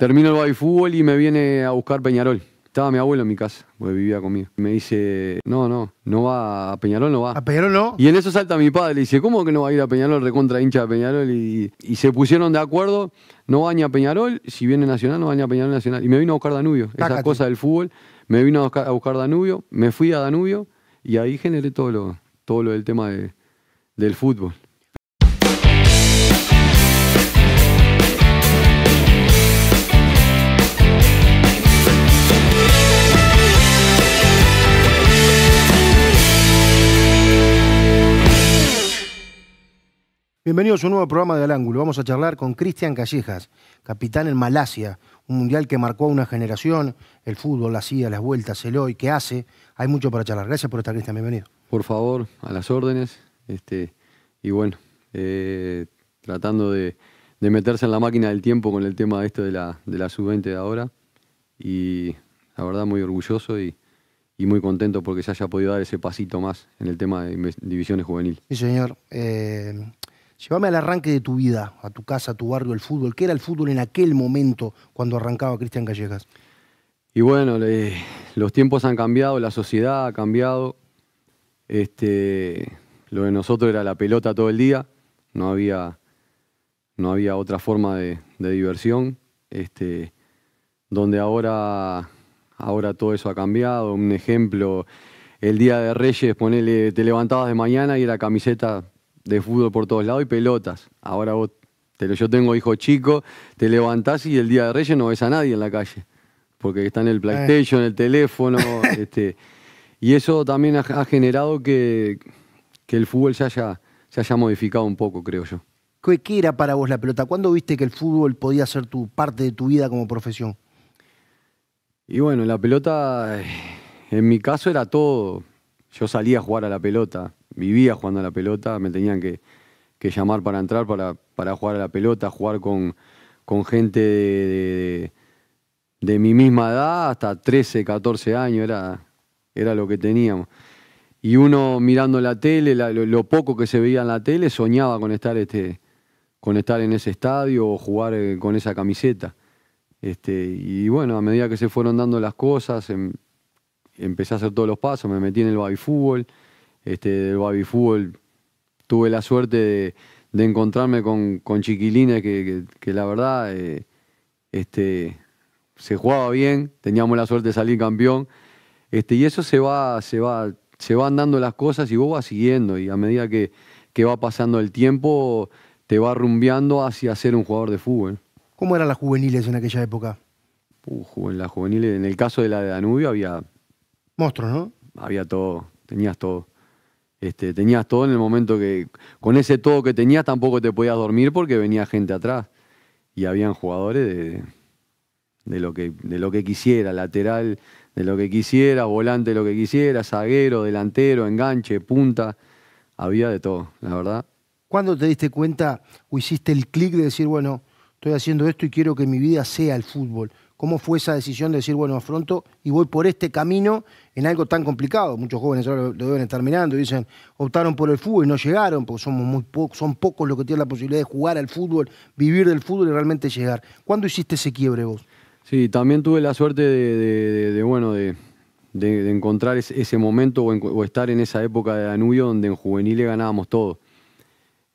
Termino el baby fútbol y me viene a buscar Peñarol. Estaba mi abuelo en mi casa, porque vivía conmigo. Me dice, no, no, no va, a Peñarol no va. ¿A Peñarol no? Y en eso salta mi padre y dice, ¿cómo que no va a ir a Peñarol, recontra hincha de Peñarol? Y, se pusieron de acuerdo, no baña a Peñarol, si viene Nacional, no baña a Peñarol Nacional. Y me vino a buscar Danubio, esas cosa del fútbol. Me vino a buscar, Danubio, me fui a Danubio y ahí generé todo lo, todo lo del tema del fútbol. Bienvenidos a un nuevo programa de Al Ángulo. Vamos a charlar con Cristian Callejas, capitán en Malasia, un mundial que marcó a una generación, el fútbol, la CIA, las vueltas, el hoy, qué hace. Hay mucho para charlar. Gracias por estar, Cristian, bienvenido. Por favor, a las órdenes. Este, y bueno, eh, tratando de, meterse en la máquina del tiempo con el tema de esto de la, de sub-20 de ahora. Y la verdad, muy orgulloso y, muy contento porque se haya podido dar ese pasito más en el tema de divisiones juveniles. Sí, señor. Eh Llévame al arranque de tu vida, a tu casa, a tu barrio, el fútbol. ¿Qué era el fútbol en aquel momento cuando arrancaba Cristian Callejas? Y bueno, los tiempos han cambiado, la sociedad ha cambiado. Este, lo de nosotros era la pelota todo el día, no había, no había otra forma de, diversión. Este, donde ahora, ahora todo eso ha cambiado. Un ejemplo, el día de Reyes, ponele, te levantabas de mañana y la camiseta de fútbol por todos lados y pelotas. Ahora vos, te, yo tengo hijo chico, te levantás y el día de Reyes no ves a nadie en la calle, porque está en el eh. PlayStation, en el teléfono. este, y eso también ha, generado que, el fútbol se haya, se haya modificado un poco, creo yo. ¿Qué era para vos la pelota? ¿Cuándo viste que el fútbol podía ser tu, parte de tu vida como profesión? Y bueno, la pelota, eh, en mi caso era todo. Yo salía a jugar a la pelota vivía jugando a la pelota, me tenían que, llamar para entrar, para, jugar a la pelota, jugar con, gente de, mi misma edad, hasta 13, 14 años, era, era lo que teníamos. Y uno mirando la tele, lo, poco que se veía en la tele, soñaba con estar, este, con estar en ese estadio o jugar eh, con esa camiseta. Este, y bueno, a medida que se fueron dando las cosas, em, empecé a hacer todos los pasos, me metí en el baby fútbol este, del baby fútbol. Tuve la suerte de, encontrarme con, chiquilines que, la verdad eh, este, se jugaba bien, teníamos la suerte de salir campeón. Este, y eso se va, se va, se van dando las cosas y vos vas siguiendo. Y a medida que, va pasando el tiempo, te va rumbeando hacia ser un jugador de fútbol. ¿Cómo eran las juveniles en aquella época? Uh, en las juveniles, en el caso de la de Danubio había. Monstruos, ¿no? Había todo, tenías todo. Este, tenías todo en el momento que, con ese todo que tenías, tampoco te podías dormir porque venía gente atrás. Y habían jugadores de, de, lo, que, de lo que quisiera, lateral de lo que quisiera, volante de lo que quisiera, zaguero, delantero, enganche, punta, había de todo, la verdad. ¿Cuándo te diste cuenta o hiciste el clic de decir, bueno, estoy haciendo esto y quiero que mi vida sea el fútbol? ¿Cómo fue esa decisión de decir, bueno, afronto y voy por este camino en algo tan complicado? Muchos jóvenes ahora lo, deben estar mirando y dicen, optaron por el fútbol y no llegaron, porque somos muy son pocos los que tienen la posibilidad de jugar al fútbol, vivir del fútbol y realmente llegar. ¿Cuándo hiciste ese quiebre vos? Sí, también tuve la suerte de, bueno, de, encontrar ese, momento o, estar en esa época de Danubio donde en juveniles ganábamos todo.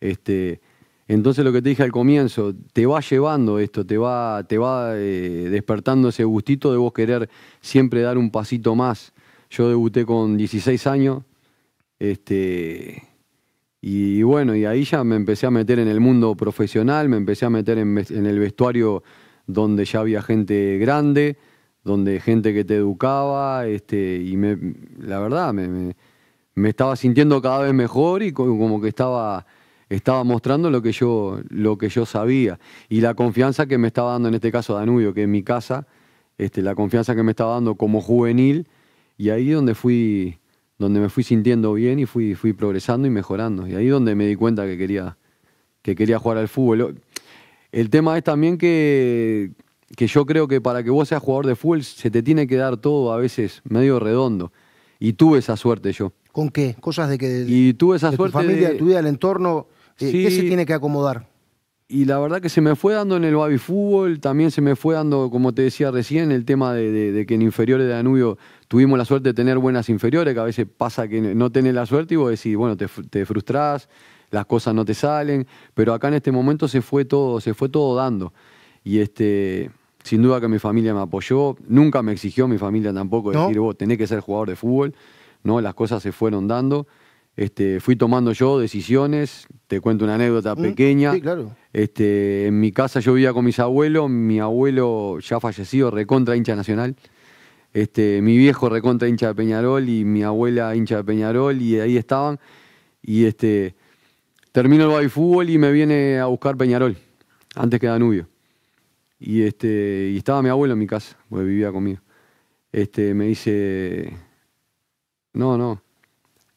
Este, entonces lo que te dije al comienzo, te va llevando esto, te va, te va eh, despertando ese gustito de vos querer siempre dar un pasito más. Yo debuté con 16 años, este, y, bueno, y ahí ya me empecé a meter en el mundo profesional, me empecé a meter en, el vestuario donde ya había gente grande, donde gente que te educaba, este, y me, la verdad, me, me estaba sintiendo cada vez mejor y como que estaba estaba mostrando lo que, yo, lo que yo sabía y la confianza que me estaba dando en este caso Danubio, que es mi casa, este, la confianza que me estaba dando como juvenil y ahí donde fui donde me fui sintiendo bien y fui, fui progresando y mejorando. Y ahí donde me di cuenta que quería, que quería jugar al fútbol. El tema es también que, que yo creo que para que vos seas jugador de fútbol se te tiene que dar todo a veces medio redondo. Y tuve esa suerte yo. ¿Con qué? ¿Cosas de que... y tuve esa de Tu familia, de, tu vida, el entorno... Eh, sí, ¿Qué se tiene que acomodar? Y la verdad que se me fue dando en el baby fútbol, también se me fue dando, como te decía recién, el tema de, que en inferiores de Danubio tuvimos la suerte de tener buenas inferiores, que a veces pasa que no tenés la suerte y vos decís, bueno, te, te frustrás, las cosas no te salen, pero acá en este momento se fue todo, se fue todo dando. Y este, sin duda que mi familia me apoyó, nunca me exigió mi familia tampoco decir, vos tenés que ser jugador de fútbol, no, las cosas se fueron dando. Este, fui tomando yo decisiones, te cuento una anécdota mm, pequeña. Este, en mi casa yo vivía con mis abuelos, mi abuelo ya fallecido, recontra hincha nacional. Este, mi viejo recontra hincha de Peñarol y mi abuela hincha de Peñarol y ahí estaban. Y este, termino el bai fútbol y me viene a buscar Peñarol, antes que Danubio. Y, este, y estaba mi abuelo en mi casa, porque vivía conmigo. Este, me dice, no, no,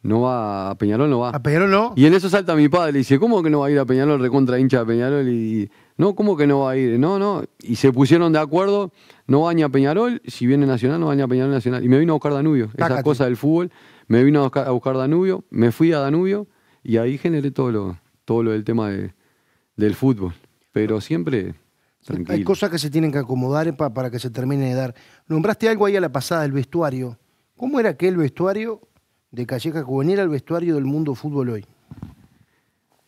no va, a Peñarol no va. A Peñarol no. Y en eso salta mi padre y dice, ¿cómo que no va a ir a Peñarol, recontra hincha de Peñarol? Y, no, ¿cómo que no va a ir? No, no. Y se pusieron de acuerdo, no baña a Peñarol, si viene Nacional, no baña a Peñarol Nacional. Y me vino a buscar Danubio, esa cosa del fútbol. Me vino a buscar, Danubio, me fui a Danubio y ahí generé todo lo, todo lo del tema del fútbol. Pero siempre... Hay cosas que se tienen que acomodar para, que se termine de dar. Nombraste algo ahí a la pasada, el vestuario. ¿Cómo era aquel vestuario de Calleja juvenil al vestuario del mundo fútbol hoy?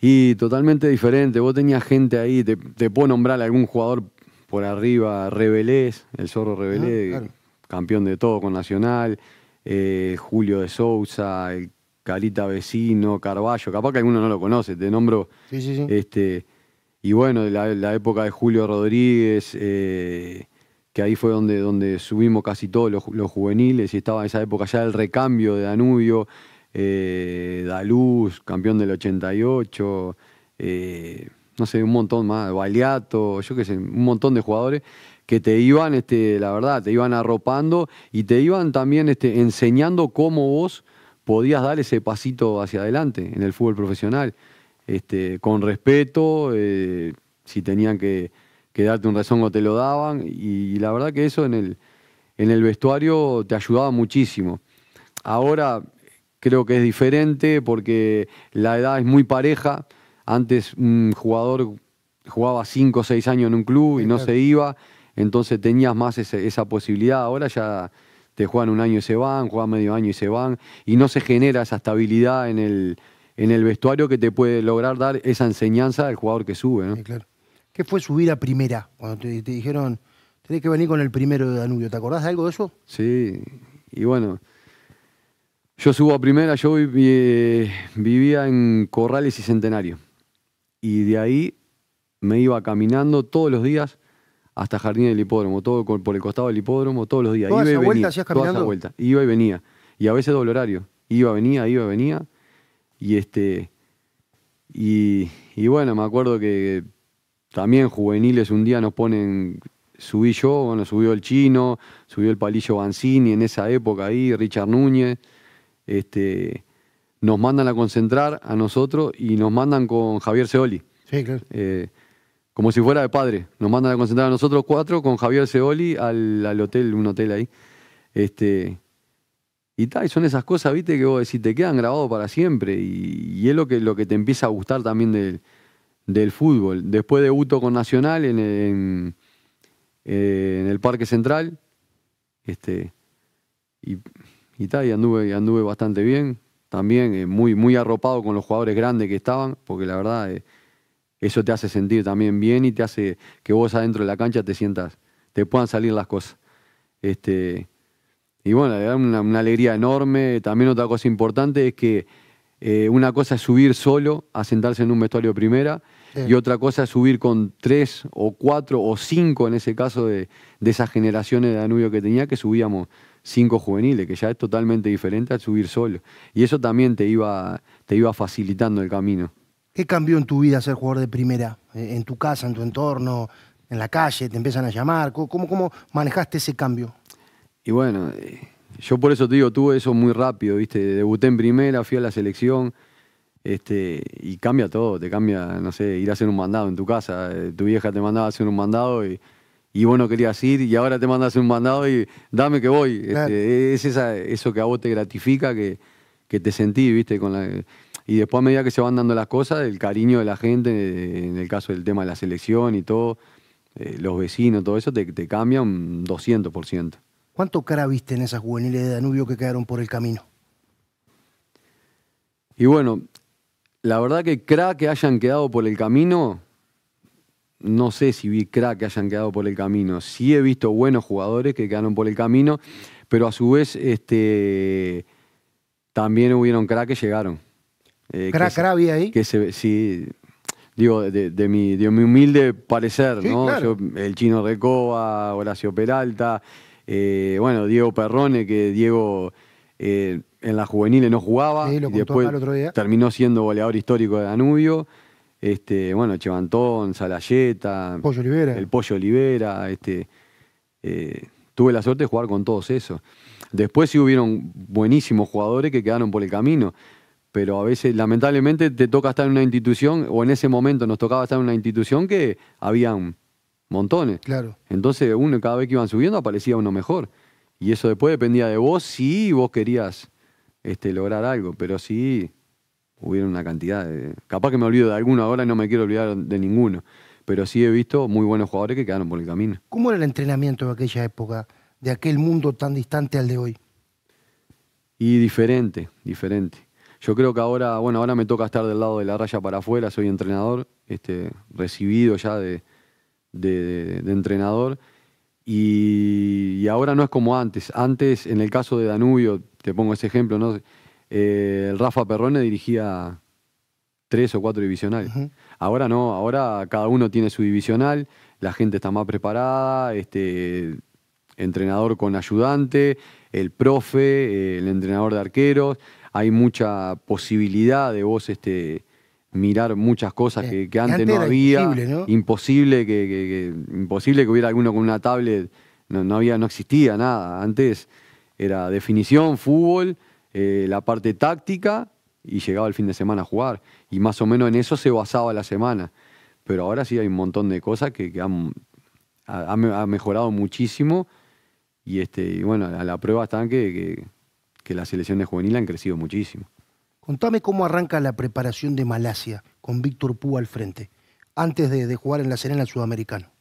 Y totalmente diferente. Vos tenías gente ahí, te, puedo nombrar algún jugador por arriba, Rebelés, el zorro Rebelés, ah, campeón de todo con Nacional, eh, Julio de Sousa, Calita Vecino, Carballo, capaz que alguno no lo conoce, te nombro. Este, y bueno, la, la época de Julio Rodríguez, eh, que ahí fue donde, donde subimos casi todos los, juveniles y estaba en esa época ya el recambio de Danubio, eh, Daluz, campeón del 88, eh, no sé, un montón más, Baleato, yo qué sé, un montón de jugadores que te iban, este, la verdad, te iban arropando y te iban también este, enseñando cómo vos podías dar ese pasito hacia adelante en el fútbol profesional, este, con respeto, eh, si tenían que que darte un rezongo te lo daban y, la verdad que eso en el, en el vestuario te ayudaba muchísimo. Ahora creo que es diferente porque la edad es muy pareja. Antes un jugador jugaba 5 o 6 años en un club y no se iba, entonces tenías más esa posibilidad. Ahora ya te juegan un año y se van, juegan medio año y se van, y no se genera esa estabilidad en el, en el vestuario que te puede lograr dar esa enseñanza del jugador que sube. ¿no? claro fue subir a primera? Cuando te, dijeron, tenés que venir con el primero de Danubio. ¿Te acordás de algo de eso? Sí, y bueno, yo subo a primera, yo vivía en Corrales y Centenario. Y de ahí me iba caminando todos los días hasta Jardín del Hipódromo, todo por el costado del hipódromo, todos los días. ¿Toda iba esa y vuelta venía, iba y venía. Y a veces doble horario. Iba, venía, iba, venía. Y este. y bueno, me acuerdo que también juveniles un día nos ponen, subí yo, bueno, subió el chino, subió el palillo Banzini en esa época ahí, Richard Núñez, este, nos mandan a concentrar a nosotros y nos mandan con Javier Seoli. Sí, claro. Eh, como si fuera de padre, nos mandan a concentrar a nosotros cuatro con Javier Seoli al, hotel, un hotel ahí. Este, y tal, son esas cosas, viste, que vos decís, te quedan grabados para siempre. Y, es lo que, lo que te empieza a gustar también del del fútbol. Después debutó con Nacional eh, en, el Parque Central. Este, y, anduve, bastante bien. También eh, muy, muy arropado con los jugadores grandes que estaban, porque la verdad eh, eso te hace sentir también bien y te hace que vos adentro de la cancha te sientas, te puedan salir las cosas. Este, y bueno, una, alegría enorme. También otra cosa importante es que una cosa es subir solo a sentarse en un vestuario primera y otra cosa es subir con tres o cuatro o cinco, en ese caso, de, esas generaciones de Danubio que tenía, que subíamos cinco juveniles, que ya es totalmente diferente al subir solo. Y eso también te iba, te iba facilitando el camino. ¿Qué cambió en tu vida ser jugador de primera? Eh, ¿En tu casa, en tu entorno, en la calle? ¿Te empiezan a llamar? ¿Cómo, cómo manejaste ese cambio? Y bueno, eh, yo por eso te digo, tuve eso muy rápido, ¿viste? Debuté en primera, fui a la selección este, y cambia todo, te cambia, no sé, ir a hacer un mandado en tu casa. Eh, tu vieja te mandaba a hacer un mandado y, y vos no querías ir y ahora te mandas a hacer un mandado y dame que voy. Este, es eso que a vos te gratifica, que, te sentís, ¿viste? Con la, y después a medida que se van dando las cosas, el cariño de la gente, eh, en el caso del tema de la selección y todo, eh, los vecinos, todo eso, te, te cambia un 200%. ¿Cuánto cara viste en esas juveniles de Danubio que quedaron por el camino? Y bueno, la verdad que crack que hayan quedado por el camino, no sé si vi crack que hayan quedado por el camino. Sí he visto buenos jugadores que quedaron por el camino, pero a su vez este, también hubieron crack que llegaron. Eh, crack, vi ahí. Que se, sí, digo, de, mi, humilde parecer, ¿no? el chino Recoba, Horacio Peralta, eh, bueno, Diego Perrone, que Diego eh, en la juvenil no jugaba. y después Terminó siendo goleador histórico de Danubio. Este, bueno, Chevantón, Salayeta. El Pollo Olivera. Este, eh, tuve la suerte de jugar con todos esos. Después sí hubieron buenísimos jugadores que quedaron por el camino. Pero a veces, lamentablemente, te toca estar en una institución, o en ese momento nos tocaba estar en una institución que habían montones. Claro. Entonces, uno cada vez que iban subiendo aparecía uno mejor. Y eso después dependía de vos si vos querías este, lograr algo, pero sí hubiera una cantidad de... Capaz que me olvido de alguno ahora y no me quiero olvidar de ninguno, pero sí he visto muy buenos jugadores que quedaron por el camino. ¿Cómo era el entrenamiento de aquella época, de aquel mundo tan distante al de hoy? Y diferente, diferente. Yo creo que ahora, bueno, ahora me toca estar del lado de la raya para afuera, soy entrenador, este, recibido ya de entrenador y, ahora no es como antes. Antes, en el caso de Danubio, te pongo ese ejemplo, ¿no? Eh, Rafa Perrone dirigía tres o cuatro divisionales. Ahora no, ahora cada uno tiene su divisional, la gente está más preparada, este, entrenador con ayudante, el profe, eh, el entrenador de arqueros, hay mucha posibilidad de vos este, mirar muchas cosas eh, que, antes, no había. Imposible, que, imposible que hubiera alguno con una tablet. No, había, no existía nada. Antes era definición, fútbol, eh, la parte táctica y llegaba el fin de semana a jugar. Y más o menos en eso se basaba la semana. Pero ahora sí hay un montón de cosas que, han, ha, mejorado muchísimo. Y, este, y bueno, a la prueba están que, que las selecciones juveniles han crecido muchísimo. Contame cómo arranca la preparación de Malasia con Víctor Púa al frente, antes de, jugar en la Serena Sudamericano.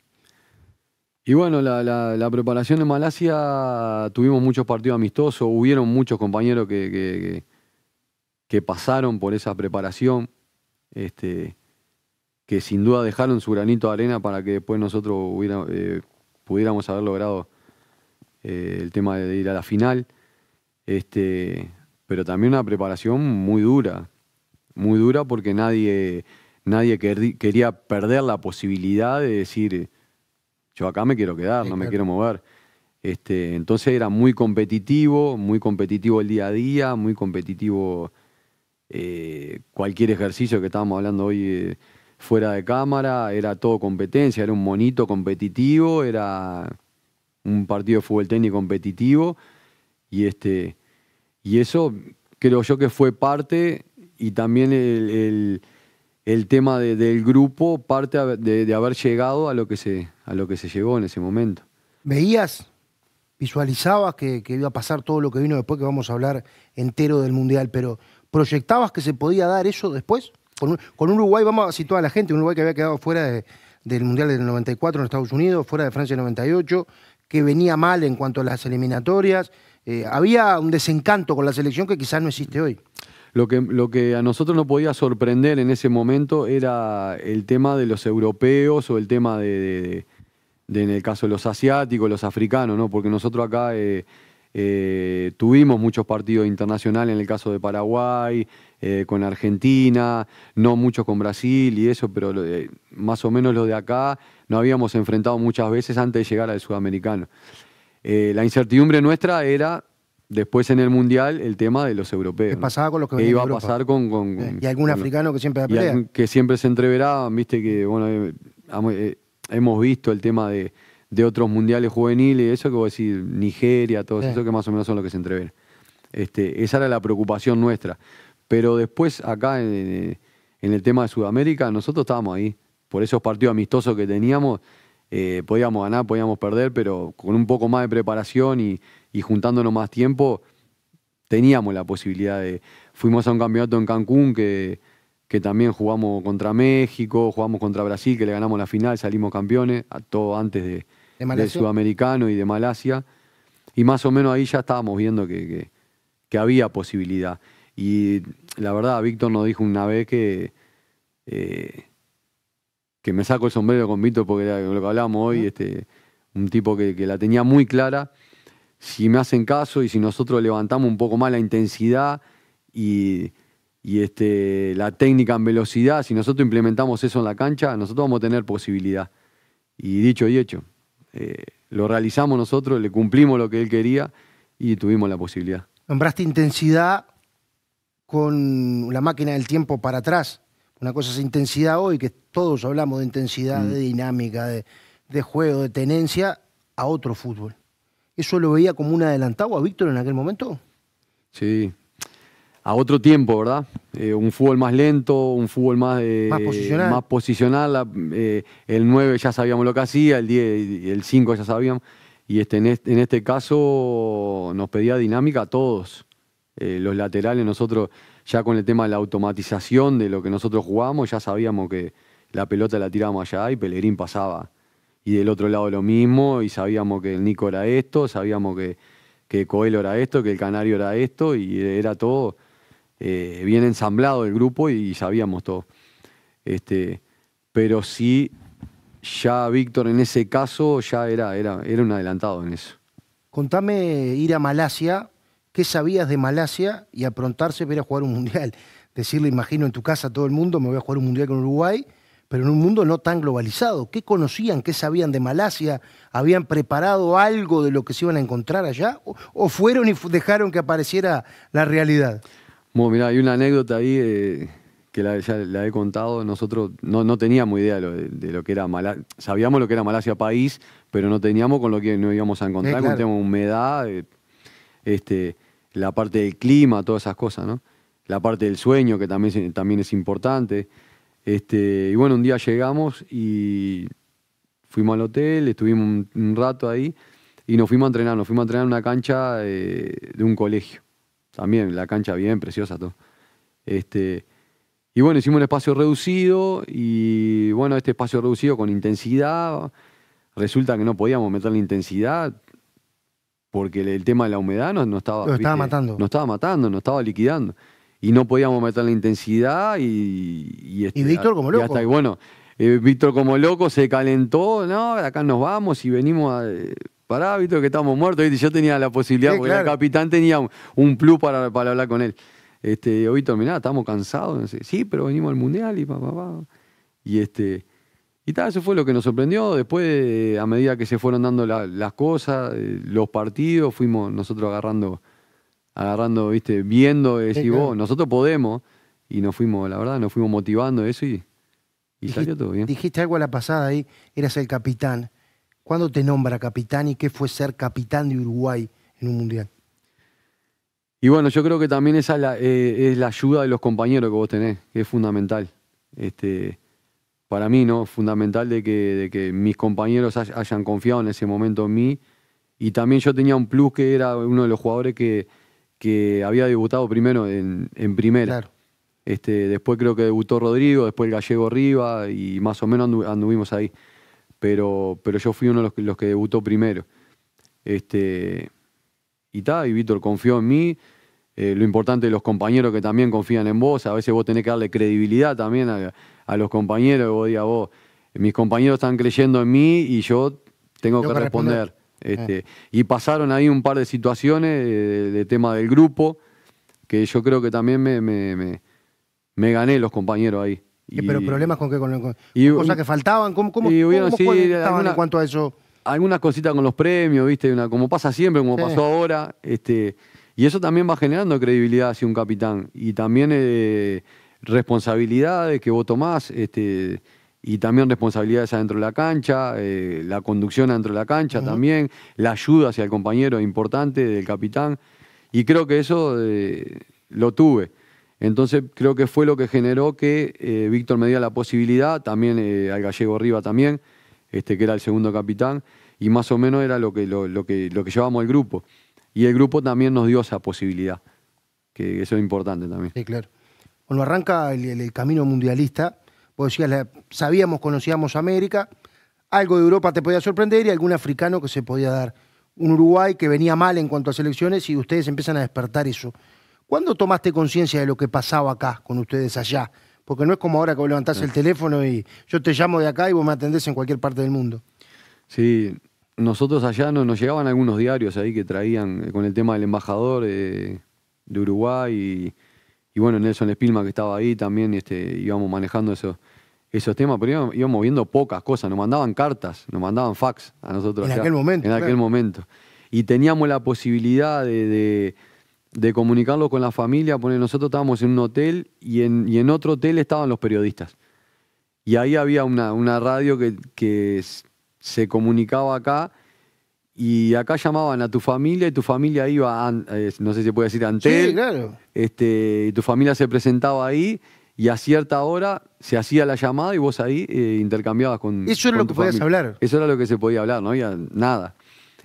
Y bueno, la, preparación de Malasia tuvimos muchos partidos amistosos, hubieron muchos compañeros que, que, pasaron por esa preparación, este, que sin duda dejaron su granito de arena para que después nosotros eh, pudiéramos haber logrado eh, el tema de ir a la final. Este, pero también una preparación muy dura, muy dura porque nadie, nadie quería perder la posibilidad de decir, yo acá me quiero quedar, no me quiero mover. Este, entonces era muy competitivo, muy competitivo el día a día, muy competitivo eh, cualquier ejercicio que estábamos hablando hoy eh, fuera de cámara, era todo competencia, era un monito competitivo, era un partido de fútbol técnico competitivo y este y eso creo yo que fue parte y también el, tema del grupo, parte de, haber llegado a lo, que se, a lo que se llegó en ese momento. ¿Veías, visualizabas que, iba a pasar todo lo que vino después, que vamos a hablar entero del Mundial, pero ¿proyectabas que se podía dar eso después? Con, con Uruguay, vamos a situar a la gente, un Uruguay que había quedado fuera del Mundial del 94 en Estados Unidos, fuera de Francia en 98, que venía mal en cuanto a las eliminatorias, eh, había un desencanto con la selección que quizás no existe hoy. Lo que, lo que a nosotros no podía sorprender en ese momento era el tema de los europeos o el tema de, en el caso de los asiáticos, los africanos, ¿no? Porque nosotros acá eh, eh, tuvimos muchos partidos internacionales en el caso de Paraguay, con Argentina, no muchos con Brasil y eso, pero más o menos los de acá no habíamos enfrentado muchas veces antes de llegar al sudamericano. Eh, la incertidumbre nuestra era después en el Mundial el tema de los europeos. ¿Qué pasaba con los que iba a pasar con, eh, Y algún africano que siempre que siempre se entreveraban, viste que, bueno, eh, hemos visto el tema de, otros mundiales juveniles, eso que voy a decir, Nigeria, todo eso que más o menos son los que se entreveran. Este, esa era la preocupación nuestra. Pero después acá en, en el tema de Sudamérica, nosotros estábamos ahí. Por esos partidos amistosos que teníamos, eh, podíamos ganar, podíamos perder, pero con un poco más de preparación y, juntándonos más tiempo, teníamos la posibilidad de... Fuimos a un campeonato en Cancún que, que también jugamos contra México, jugamos contra Brasil, que le ganamos la final, salimos campeones, todo antes de, del sudamericano y de Malasia. Y más o menos ahí ya estábamos viendo que, que, había posibilidad. Y la verdad, Víctor nos dijo una vez que eh, que me saco el sombrero con Vito porque lo que hablábamos hoy, este, un tipo que, la tenía muy clara. Si me hacen caso y si nosotros levantamos un poco más la intensidad y, este, la técnica en velocidad, si nosotros implementamos eso en la cancha, nosotros vamos a tener posibilidad. Y dicho y hecho, eh, lo realizamos nosotros, le cumplimos lo que él quería y tuvimos la posibilidad. Nombraste intensidad con la máquina del tiempo para atrás una cosa es intensidad hoy, que todos hablamos de intensidad, mm. de dinámica, de, juego, de tenencia, a otro fútbol. ¿Eso lo veía como un adelantado a Víctor en aquel momento? Sí. A otro tiempo, ¿verdad? Eh, un fútbol más lento, un fútbol más, eh, más posicional. Eh, el 9 ya sabíamos lo que hacía, el 10 el 5 ya sabíamos. Y este, en, este, en este caso nos pedía dinámica a todos. los laterales nosotros ya con el tema de la automatización de lo que nosotros jugábamos, ya sabíamos que la pelota la tirábamos allá y Pellegrín pasaba. Y del otro lado lo mismo, y sabíamos que el Nico era esto, sabíamos que, que Coelho era esto, que el Canario era esto, y era todo eh, bien ensamblado el grupo y, sabíamos todo. Este, pero sí, ya Víctor en ese caso ya era, era, era un adelantado en eso. Contame ir a Malasia qué sabías de Malasia y aprontarse para ir a jugar un mundial. Decirle, imagino, en tu casa a todo el mundo, me voy a jugar un mundial con Uruguay, pero en un mundo no tan globalizado. ¿Qué conocían, qué sabían de Malasia? ¿Habían preparado algo de lo que se iban a encontrar allá? ¿O, fueron y dejaron que apareciera la realidad? Bueno, mirá, hay una anécdota ahí eh, que ya la he contado. Nosotros no, teníamos idea de lo, que era Malasia. Sabíamos lo que era Malasia país, pero no teníamos con lo que nos íbamos a encontrar, con humedad. Eh, este, la parte del clima, todas esas cosas, La parte del sueño, que también, también es importante. Este, y bueno, un día llegamos y fuimos al hotel, estuvimos un, rato ahí y nos fuimos a entrenar, nos fuimos a entrenar en una cancha eh, de un colegio. También, la cancha bien, preciosa, todo. Este, y bueno, hicimos un espacio reducido y bueno, este espacio reducido con intensidad, resulta que no podíamos meter la intensidad, porque el, tema de la humedad nos, no estaba, estaba matando. Nos estaba matando, nos estaba liquidando. Y no podíamos meter la intensidad y... Y, este, Víctor como loco. Y y bueno, eh, Víctor como loco se calentó, no, acá nos vamos y venimos a... Eh, pará, Víctor, que estamos muertos. ¿viste? Yo tenía la posibilidad, porque el capitán tenía un, plus para, para, hablar con él. Este, Víctor, mirá, estamos cansados. sé. Sí, pero venimos al mundial y papá. Pa, pa. Y este... Y tal, eso fue lo que nos sorprendió. Después, a medida que se fueron dando las cosas, eh, los partidos, fuimos nosotros agarrando, agarrando, viste, viendo, y eh, vos, nosotros podemos. Y nos fuimos, la verdad, nos fuimos motivando eso y, salió todo bien. Dijiste algo a la pasada ahí, eras el capitán. ¿Cuándo te nombra capitán y qué fue ser capitán de Uruguay en un mundial? Y bueno, yo creo que también esa es la, eh, la ayuda de los compañeros que vos tenés, que es fundamental. Este, para mí, ¿no? Fundamental de que, mis compañeros hayan confiado en ese momento en mí. Y también yo tenía un plus que era uno de los jugadores que, había debutado primero en, primera. Este, después creo que debutó Rodrigo, después el gallego Riva y más o menos anduvimos ahí. Pero, pero yo fui uno de los, los que debutó primero. Este, y tal y Víctor confió en mí. Eh, lo importante de los compañeros que también confían en vos. A veces vos tenés que darle credibilidad también a, a los compañeros, vos digas, vos, mis compañeros están creyendo en mí y yo tengo, que, responder. Este, eh. Y pasaron ahí un par de situaciones de, tema del grupo, que yo creo que también me, gané los compañeros ahí. Eh, ¿Pero problemas con qué? cosas que faltaban? ¿Cómo, cómo, estaban en cuanto a eso? Algunas cositas con los premios, ¿viste? como pasa siempre, como pasó ahora. Este, y eso también va generando credibilidad hacia un capitán. Y también eh, responsabilidades que voto más este, y también responsabilidades adentro de la cancha, eh, la conducción adentro de la cancha también, la ayuda hacia el compañero importante del capitán. Y creo que eso eh, lo tuve. Entonces creo que fue lo que generó que eh, Víctor me diera la posibilidad, también al gallego arriba también, este, que era el segundo capitán, y más o menos era lo que, lo, lo que, lo que llevábamos el grupo. Y el grupo también nos dio esa posibilidad, que eso es importante también. Sí, claro cuando arranca el, camino mundialista, vos decías, sabíamos, conocíamos América, algo de Europa te podía sorprender y algún africano que se podía dar. Un Uruguay que venía mal en cuanto a selecciones y ustedes empiezan a despertar eso. ¿Cuándo tomaste conciencia de lo que pasaba acá con ustedes allá? Porque no es como ahora que vos levantás el teléfono y yo te llamo de acá y vos me atendés en cualquier parte del mundo. Sí, nosotros allá nos llegaban algunos diarios ahí que traían eh, con el tema del embajador eh, de Uruguay y y bueno, Nelson Spilma que estaba ahí también, este, íbamos manejando esos, esos temas, pero íbamos, viendo pocas cosas, nos mandaban cartas, nos mandaban fax a nosotros. En aquel momento. En aquel momento. Y teníamos la posibilidad de, comunicarlo con la familia, porque nosotros estábamos en un hotel y en, otro hotel estaban los periodistas. Y ahí había una, radio que, que se comunicaba acá y acá llamaban a tu familia y tu familia iba, no sé si se puede decir antes claro. Este, tu familia se presentaba ahí y a cierta hora se hacía la llamada y vos ahí eh, intercambiabas con. Eso era lo que podías hablar. Eso era lo que se podía hablar, no había nada.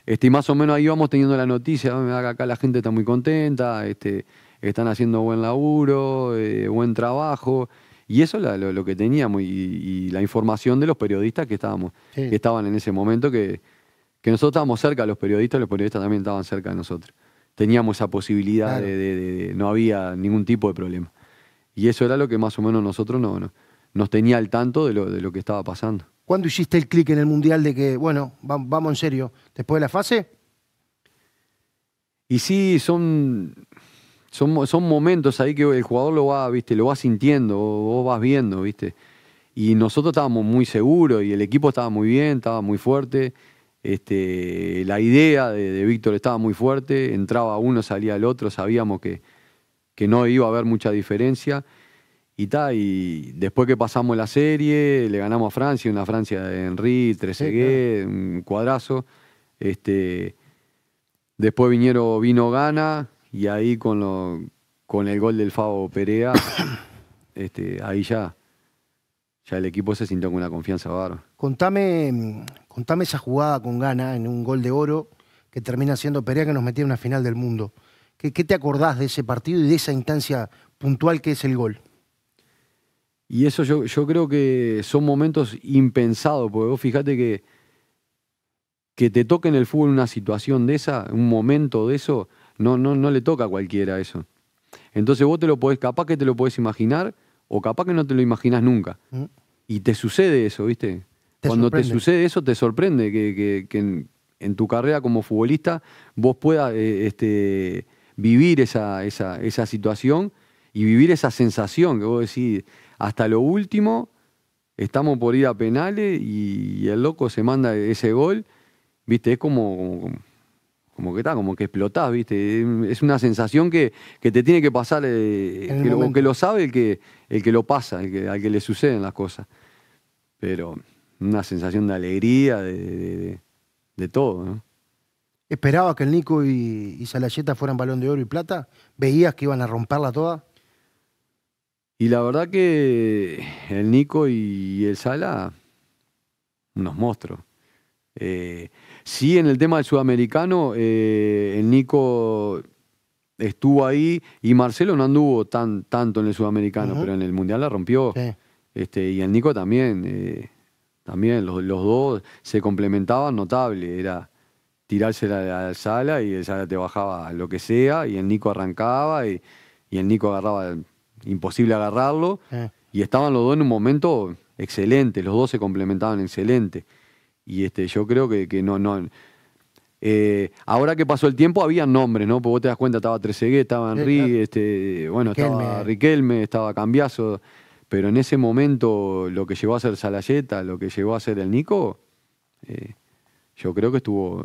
Este, y más o menos ahí íbamos teniendo la noticia, acá la gente está muy contenta, este, están haciendo buen laburo, eh, buen trabajo. Y eso era lo, que teníamos y, la información de los periodistas que estábamos, que estaban en ese momento que, que nosotros estábamos cerca de los periodistas, los periodistas también estaban cerca de nosotros. Teníamos esa posibilidad de, no había ningún tipo de problema. Y eso era lo que más o menos nosotros no, nos tenía al tanto de lo, que estaba pasando. ¿Cuándo hiciste el clic en el Mundial de que, bueno, vamos en serio? ¿Después de la fase? Y sí, son, son, momentos ahí que el jugador lo va, viste, lo va sintiendo, vos vas viendo, viste. Y nosotros estábamos muy seguros y el equipo estaba muy bien, estaba muy fuerte. Este, la idea de, Víctor estaba muy fuerte, entraba uno, salía el otro, sabíamos que, que no iba a haber mucha diferencia. Y, ta, y después que pasamos la serie, le ganamos a Francia, una Francia de Henry, Trezeguet, un cuadrazo. Este, después vinieron, vino Gana y ahí con, con el gol del Fabo Perea, este, ahí ya ya el equipo se sintió con una confianza bárbaro. Contame, contame esa jugada con gana en un gol de oro que termina siendo Perea que nos metía en una final del mundo. ¿Qué, te acordás de ese partido y de esa instancia puntual que es el gol? Y eso yo, creo que son momentos impensados, porque vos fijate que, que te toque en el fútbol una situación de esa, un momento de eso, no, no, no le toca a cualquiera eso. Entonces vos te lo podés, capaz que te lo podés imaginar, o capaz que no te lo imaginas nunca. Mm. Y te sucede eso, ¿viste? Cuando te sucede eso, te sorprende que, en, tu carrera como futbolista vos puedas eh, este, vivir esa, situación y vivir esa sensación que vos decís, hasta lo último, estamos por ir a penales y, el loco se manda ese gol, ¿viste? Es como como que está, como que explotás, ¿viste? Es una sensación que, te tiene que pasar, eh, que, lo sabe el que, el que lo pasa, el que, al que le suceden las cosas. Pero una sensación de alegría, de, todo, ¿no? ¿Esperabas que el Nico y, y Salayeta fueran balón de oro y plata? ¿Veías que iban a romperla toda? Y la verdad que el Nico y el Sala, unos monstruos. Eh, Sí, en el tema del sudamericano, eh, el Nico estuvo ahí y Marcelo no anduvo tan, tanto en el sudamericano, pero en el mundial la rompió. Este, y el Nico también, eh, también los, dos se complementaban notable. Era tirarse la, la sala y el sala te bajaba lo que sea y el Nico arrancaba y, el Nico agarraba, imposible agarrarlo. Y estaban los dos en un momento excelente, los dos se complementaban excelente. Y este, yo creo que, que no, no. Eh, ahora que pasó el tiempo, había nombres, ¿no? Porque vos te das cuenta, estaba Trezeguet, estaba Henry, eh, eh, este, bueno, estaba Riquelme, estaba Cambiazo. Pero en ese momento, lo que llegó a ser Salayeta, lo que llegó a ser el Nico, yo creo que estuvo,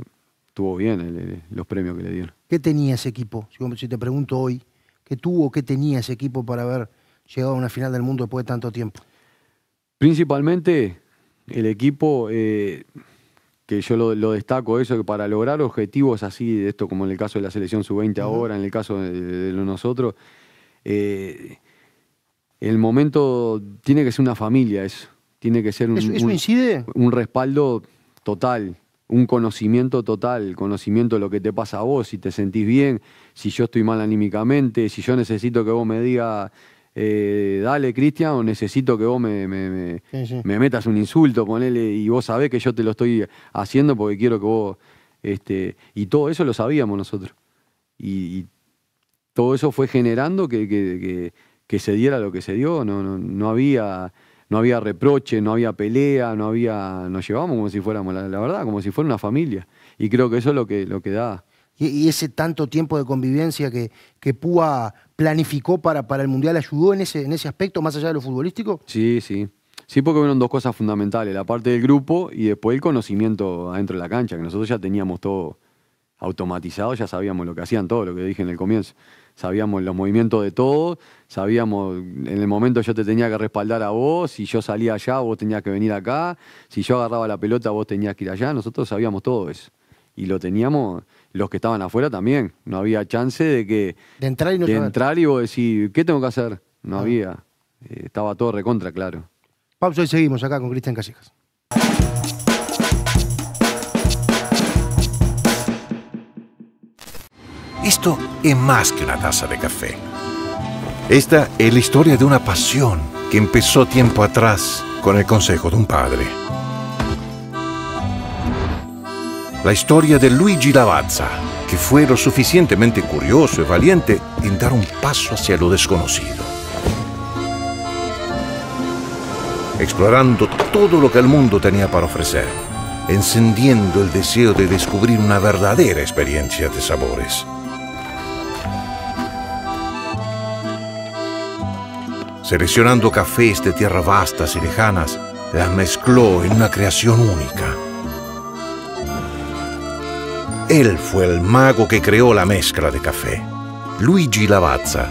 estuvo bien los premios que le dieron. ¿Qué tenía ese equipo? Si te pregunto hoy, ¿qué tuvo, qué tenía ese equipo para haber llegado a una final del mundo después de tanto tiempo? Principalmente el equipo, eh, que yo lo, destaco eso, que para lograr objetivos así, de esto como en el caso de la selección sub-20 ahora, en el caso de, nosotros, eh, el momento tiene que ser una familia, eso. Tiene que ser un, un, un respaldo total un conocimiento total, conocimiento de lo que te pasa a vos, si te sentís bien, si yo estoy mal anímicamente, si yo necesito que vos me digas eh, dale, Cristian, necesito que vos me, metas un insulto, ponele, y vos sabés que yo te lo estoy haciendo porque quiero que vos... Este, y todo eso lo sabíamos nosotros. Y, todo eso fue generando que, se diera lo que se dio, no, no, había no había reproche, no había pelea, no había, nos llevamos como si fuéramos, la, verdad, como si fuera una familia. Y creo que eso es lo que, lo que da y, ese tanto tiempo de convivencia que, que Púa planificó para, para el Mundial ayudó en ese, en ese aspecto, más allá de lo futbolístico? Sí, sí. Sí, porque fueron dos cosas fundamentales, la parte del grupo y después el conocimiento adentro de la cancha, que nosotros ya teníamos todo automatizado, ya sabíamos lo que hacían, todo lo que dije en el comienzo. Sabíamos los movimientos de todos, sabíamos, en el momento yo te tenía que respaldar a vos, si yo salía allá, vos tenías que venir acá, si yo agarraba la pelota, vos tenías que ir allá, nosotros sabíamos todo eso. Y lo teníamos, los que estaban afuera también. No había chance de que. De entrar y no De entrar y ¿qué tengo que hacer? No ah. había. Eh, estaba todo recontra, claro. Pausa y seguimos acá con Cristian Callejas. Esto es más que una taza de café. Esta es la historia de una pasión que empezó tiempo atrás con el consejo de un padre la historia de Luigi Lavazza, que fue lo suficientemente curioso y valiente en dar un paso hacia lo desconocido. Explorando todo lo que el mundo tenía para ofrecer, encendiendo el deseo de descubrir una verdadera experiencia de sabores. Seleccionando cafés de tierras vastas y lejanas, las mezcló en una creación única él fue el mago que creó la mezcla de café. Luigi Lavazza,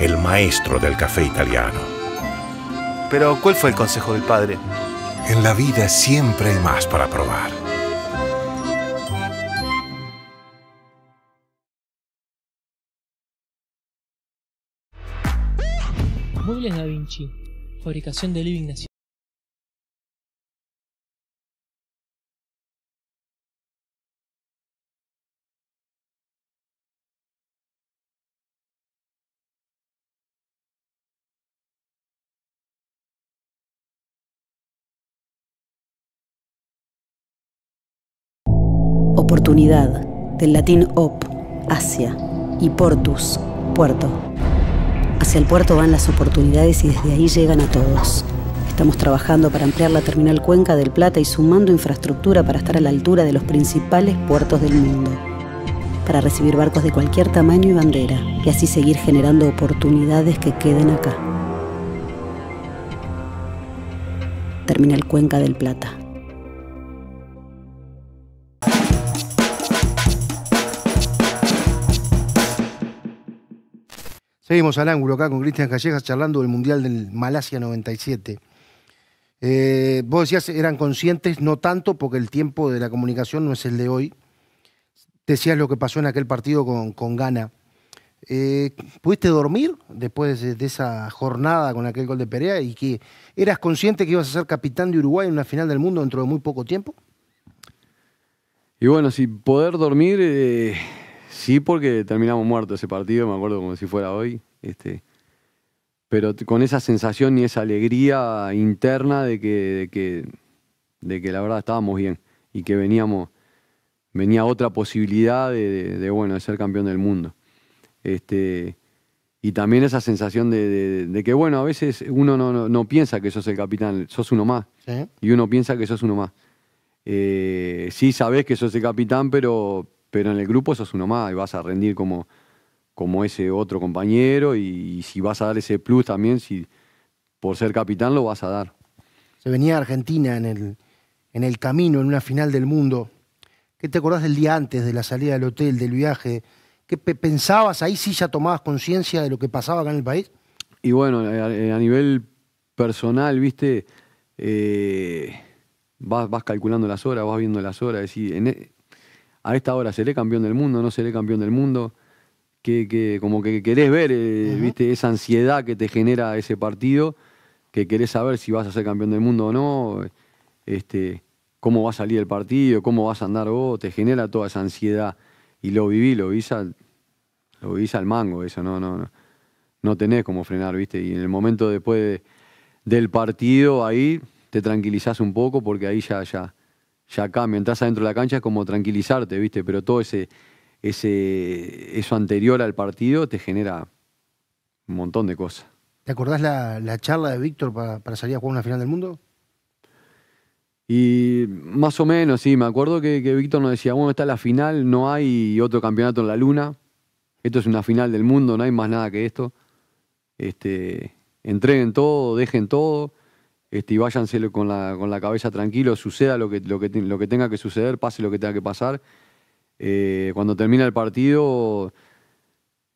el maestro del café italiano. Pero, ¿cuál fue el consejo del padre? En la vida siempre hay más para probar. Muebles Da Vinci, fabricación de living del latín op, Asia, y portus, puerto. Hacia el puerto van las oportunidades y desde ahí llegan a todos. Estamos trabajando para ampliar la terminal Cuenca del Plata y sumando infraestructura para estar a la altura de los principales puertos del mundo, para recibir barcos de cualquier tamaño y bandera, y así seguir generando oportunidades que queden acá. Terminal Cuenca del Plata. Seguimos al ángulo acá con Cristian Callejas charlando del Mundial del Malasia 97. Eh, vos decías, eran conscientes, no tanto porque el tiempo de la comunicación no es el de hoy. Decías lo que pasó en aquel partido con, con Ghana. Eh, ¿Pudiste dormir después de, esa jornada con aquel gol de Perea y que eras consciente que ibas a ser capitán de Uruguay en una final del mundo dentro de muy poco tiempo? Y bueno, si poder dormir... Eh, Sí, porque terminamos muertos ese partido, me acuerdo como si fuera hoy. Este, pero con esa sensación y esa alegría interna de que, que, de que la verdad estábamos bien y que veníamos, venía otra posibilidad de, bueno, de ser campeón del mundo. Este, y también esa sensación de, que, bueno, a veces uno no, piensa que sos el capitán, sos uno más. Y uno piensa que sos uno más. Eh, sí sabés que sos el capitán, pero, pero en el grupo sos uno más y vas a rendir como, como ese otro compañero y, si vas a dar ese plus también, si por ser capitán lo vas a dar. Se venía Argentina en el, en el camino, en una final del mundo. ¿Qué te acordás del día antes, de la salida del hotel, del viaje? ¿Qué pensabas? ¿Ahí sí ya tomabas conciencia de lo que pasaba acá en el país? Y bueno, a, nivel personal, viste, eh, vas, vas, calculando las horas, vas viendo las horas. decís... en, e-, a esta hora seré campeón del mundo, no seré campeón del mundo, que, como que querés ver, eh, viste, esa ansiedad que te genera ese partido, que querés saber si vas a ser campeón del mundo o no, este, cómo va a salir el partido, cómo vas a andar vos, te genera toda esa ansiedad. Y lo viví, lo vivís al, lo vivís al mango, eso, no, no, no. No tenés cómo frenar, viste, y en el momento después del partido ahí te tranquilizás un poco porque ahí ya, ya, ya acá, mientras adentro de la cancha, es como tranquilizarte, ¿viste? Pero todo ese, ese, eso anterior al partido te genera un montón de cosas. ¿Te acordás la, charla de Víctor para, salir a jugar una final del mundo? Y más o menos, sí, me acuerdo que, Víctor nos decía, bueno, está la final, no hay otro campeonato en la luna, esto es una final del mundo, no hay más nada que esto. Este, entreguen todo, dejen todo, y váyanse con la, con la cabeza tranquilo, suceda lo que, lo, lo que tenga que suceder, pase lo que tenga que pasar. Eh, cuando termina el partido,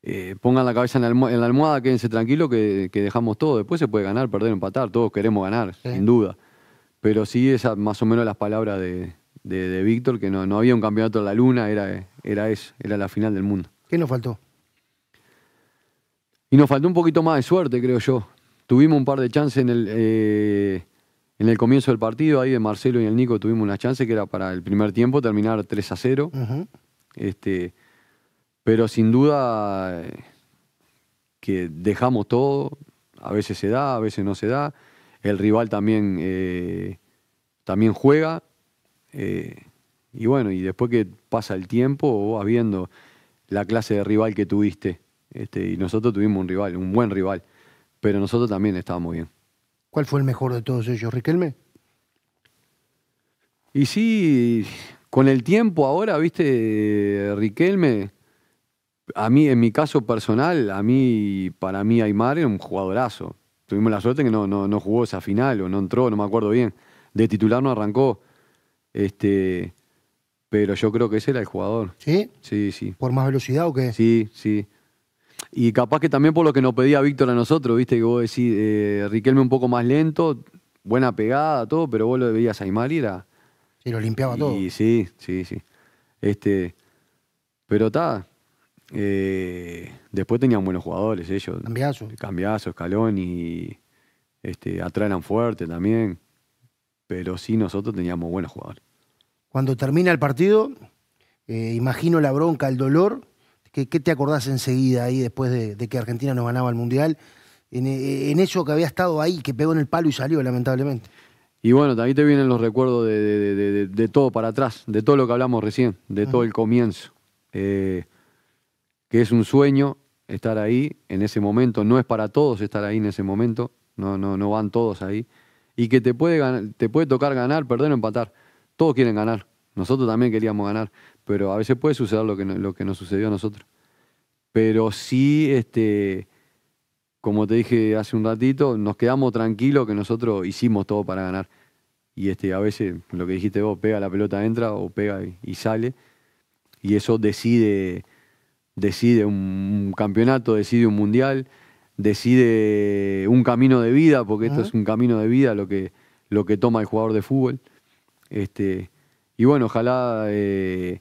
eh, pongan la cabeza en la, almohada, quédense tranquilo que, dejamos todo. Después se puede ganar, perder, empatar, todos queremos ganar, sin duda. Pero sí, esas más o menos las palabras de, Víctor, que no, había un campeonato de la luna, era, era eso, era la final del mundo. ¿Qué nos faltó? Y nos faltó un poquito más de suerte, creo yo. Tuvimos un par de chances en el, eh, en el comienzo del partido, ahí de Marcelo y el Nico tuvimos una chance que era para el primer tiempo terminar 3 a 0. este, pero sin duda que dejamos todo, a veces se da, a veces no se da. El rival también, eh, también juega. Eh, y bueno, y después que pasa el tiempo, vas viendo la clase de rival que tuviste. Este, y nosotros tuvimos un rival, un buen rival. Pero nosotros también estábamos bien. ¿Cuál fue el mejor de todos ellos, Riquelme? Y sí, con el tiempo ahora, viste, Riquelme, a mí, en mi caso personal, a mí, para mí Aymar era un jugadorazo. Tuvimos la suerte que no, no, no jugó esa final o no entró, no me acuerdo bien. De titular no arrancó. Este, pero yo creo que ese era el jugador. ¿Sí? Sí, sí. ¿Por más velocidad o qué? Sí, sí. Y capaz que también por lo que nos pedía Víctor a nosotros, viste, que vos decís, eh, Riquelme un poco más lento, buena pegada, todo, pero vos lo veías a Aymar y era. Y lo limpiaba todo. Sí, sí, sí. Este, pero está. Eh, después tenían buenos jugadores ellos. Cambiazo. Cambiazo, escalón y. Este, atraeran fuerte también. Pero sí, nosotros teníamos buenos jugadores. Cuando termina el partido, eh, imagino la bronca, el dolor ¿Qué, te acordás enseguida ahí después de, que Argentina nos ganaba el Mundial? En, eso que había estado ahí, que pegó en el palo y salió, lamentablemente. Y bueno, también te vienen los recuerdos de, todo para atrás, de todo lo que hablamos recién, de todo el comienzo. Eh, que es un sueño estar ahí en ese momento, no es para todos estar ahí en ese momento, no, no, no van todos ahí. Y que te puede, te puede tocar ganar, perder o empatar. Todos quieren ganar. Nosotros también queríamos ganar pero a veces puede suceder lo que, lo que nos sucedió a nosotros. Pero sí, este, como te dije hace un ratito, nos quedamos tranquilos que nosotros hicimos todo para ganar. Y este, a veces, lo que dijiste vos, pega la pelota, entra o pega y, sale. Y eso decide, decide un campeonato, decide un mundial, decide un camino de vida, porque esto es un camino de vida lo que, lo que toma el jugador de fútbol. Este, y bueno, ojalá eh,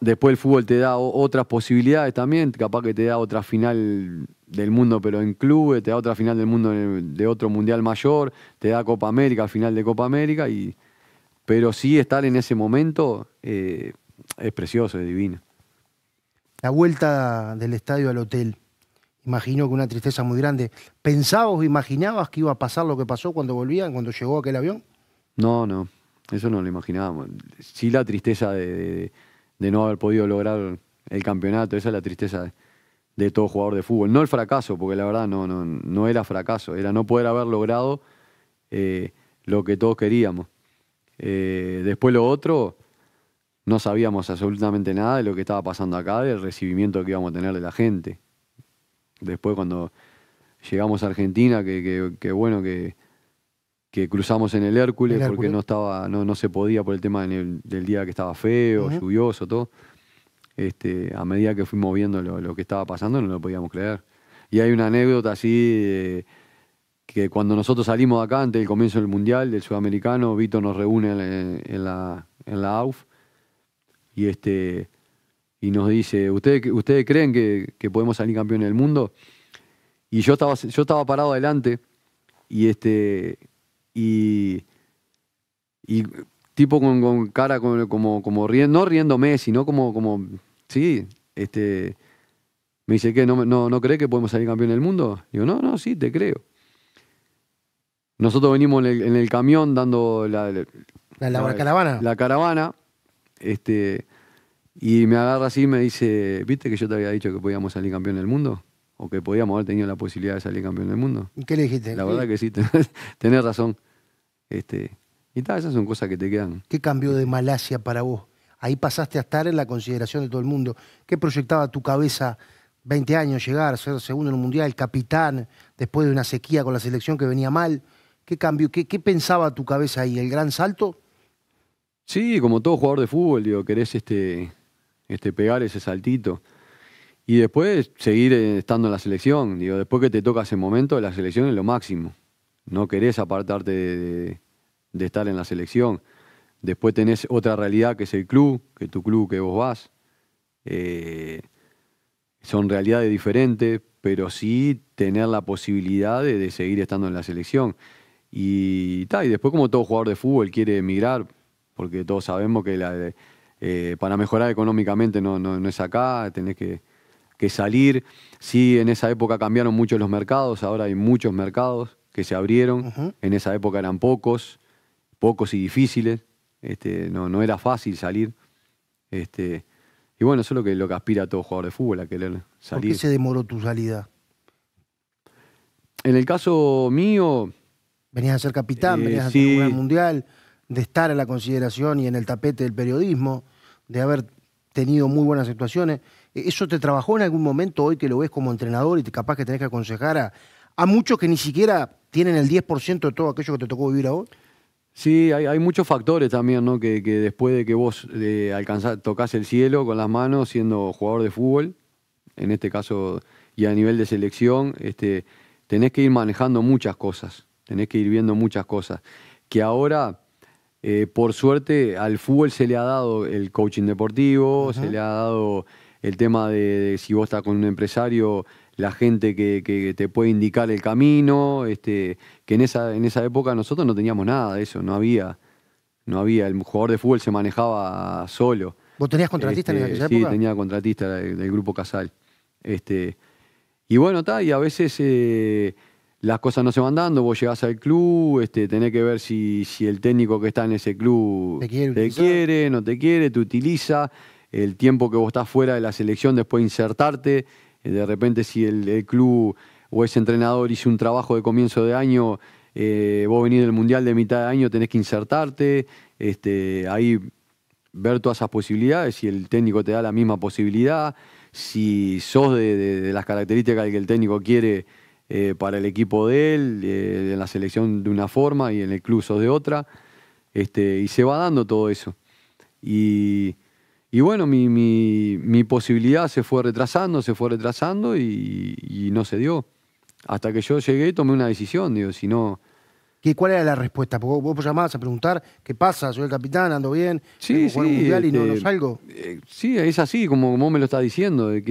después el fútbol te da otras posibilidades también, capaz que te da otra final del mundo pero en clubes, te da otra final del mundo de otro mundial mayor, te da Copa América, final de Copa América, y, pero sí estar en ese momento eh, es precioso, es divino. La vuelta del estadio al hotel, imagino que una tristeza muy grande. ¿Pensabas o imaginabas que iba a pasar lo que pasó cuando volvían, cuando llegó aquel avión? No, no, eso no lo imaginábamos. Sí la tristeza de de no haber podido lograr el campeonato. Esa es la tristeza de, todo jugador de fútbol. No el fracaso, porque la verdad no, no, era fracaso, era no poder haber logrado eh, lo que todos queríamos. Eh, después lo otro, no sabíamos absolutamente nada de lo que estaba pasando acá, del recibimiento que íbamos a tener de la gente. Después cuando llegamos a Argentina, que, que, que bueno, que que cruzamos en el Hércules, porque no estaba, no, se podía por el tema del día que estaba feo, lluvioso, todo. Este, a medida que fuimos viendo lo, que estaba pasando, no lo podíamos creer. Y hay una anécdota así que cuando nosotros salimos de acá, antes del comienzo del Mundial, del Sudamericano, Vito nos reúne en, la, en la AUF y, este, y nos dice, ¿ustedes, ¿ustedes creen que, podemos salir campeón del mundo? Y yo estaba, yo estaba parado adelante y este, y, tipo con, cara como, como riendo, no riéndome, sino como, como, sí, este, me dice que no, no, no cree que podemos salir campeón del mundo. Digo, no, no, sí, te creo. Nosotros venimos en el, camión dando la, la, caravana. La caravana. Este, y me agarra así y me dice, ¿viste que yo te había dicho que podíamos salir campeón del mundo? O que podíamos haber tenido la posibilidad de salir campeón del mundo. ¿Qué le dijiste? La verdad que sí, tenés, tenés razón. Este, y tal, esas son cosas que te quedan. ¿Qué cambió de Malasia para vos? Ahí pasaste a estar en la consideración de todo el mundo. ¿Qué proyectaba tu cabeza 20 años llegar, ser segundo en el Mundial, capitán, después de una sequía con la selección que venía mal? ¿Qué cambio? ¿Qué, pensaba tu cabeza ahí? ¿El gran salto? Sí, como todo jugador de fútbol, querés este, este, pegar ese saltito. Y después seguir eh, estando en la selección. Digo, después que te toca ese momento, la selección es lo máximo no querés apartarte de, estar en la selección. Después tenés otra realidad que es el club, que tu club que vos vas. Eh, son realidades diferentes, pero sí tener la posibilidad de, seguir estando en la selección. Y, y después como todo jugador de fútbol quiere emigrar, porque todos sabemos que eh, para mejorar económicamente no, es acá, tenés que, que salir. Sí, en esa época cambiaron mucho los mercados, ahora hay muchos mercados que se abrieron. En esa época eran pocos, pocos y difíciles. Este, no, no era fácil salir. Este, y bueno, eso es lo que, lo aspira a todo jugador de fútbol, a querer salir. ¿Por qué se demoró tu salida? En el caso mío. Venías a ser capitán, eh, venías a ser jugador mundial, de estar a la consideración y en el tapete del periodismo, de haber tenido muy buenas actuaciones. ¿E-, ¿Eso te trabajó en algún momento hoy que lo ves como entrenador y capaz que tenés que aconsejar a muchos que ni siquiera tienen el 10% de todo aquello que te tocó vivir a vos? Sí, hay, muchos factores también, ¿no? Que, después de que vos eh, alcanzas, tocas el cielo con las manos siendo jugador de fútbol, en este caso y a nivel de selección, este, tenés que ir manejando muchas cosas, tenés que ir viendo muchas cosas. Que ahora, eh, por suerte, al fútbol se le ha dado el coaching deportivo, se le ha dado el tema de, de si vos estás con un empresario la gente que, te puede indicar el camino, este, que en esa, en esa época nosotros no teníamos nada de eso, no había, no había, el jugador de fútbol se manejaba solo. ¿Vos tenías contratista en este, aquella época? Sí, tenía contratista del, grupo Casal. Este, y bueno, está, y a veces eh, las cosas no se van dando, vos llegás al club, este, tenés que ver si, si el técnico que está en ese club te quiere, te quiere no te quiere, te utiliza, el tiempo que vos estás fuera de la selección después insertarte eh, de repente si el, club o ese entrenador Hice un trabajo de comienzo de año, eh, vos venís del Mundial de mitad de año, tenés que insertarte, este, ahí ver todas esas posibilidades, si el técnico te da la misma posibilidad, si sos de, las características que el técnico quiere eh, para el equipo de él, en la selección de una forma y en el club sos de otra, este, y se va dando todo eso. Y y bueno, mi, posibilidad se fue retrasando, se fue retrasando y, no se dio. Hasta que yo llegué y tomé una decisión, digo, si no... ¿Y cuál era la respuesta? Porque vos llamabas a preguntar, ¿qué pasa? Soy el capitán, ando bien, sí, sí, mundial y no, este, salgo. Eh, sí, es así, como vos me lo estás diciendo, de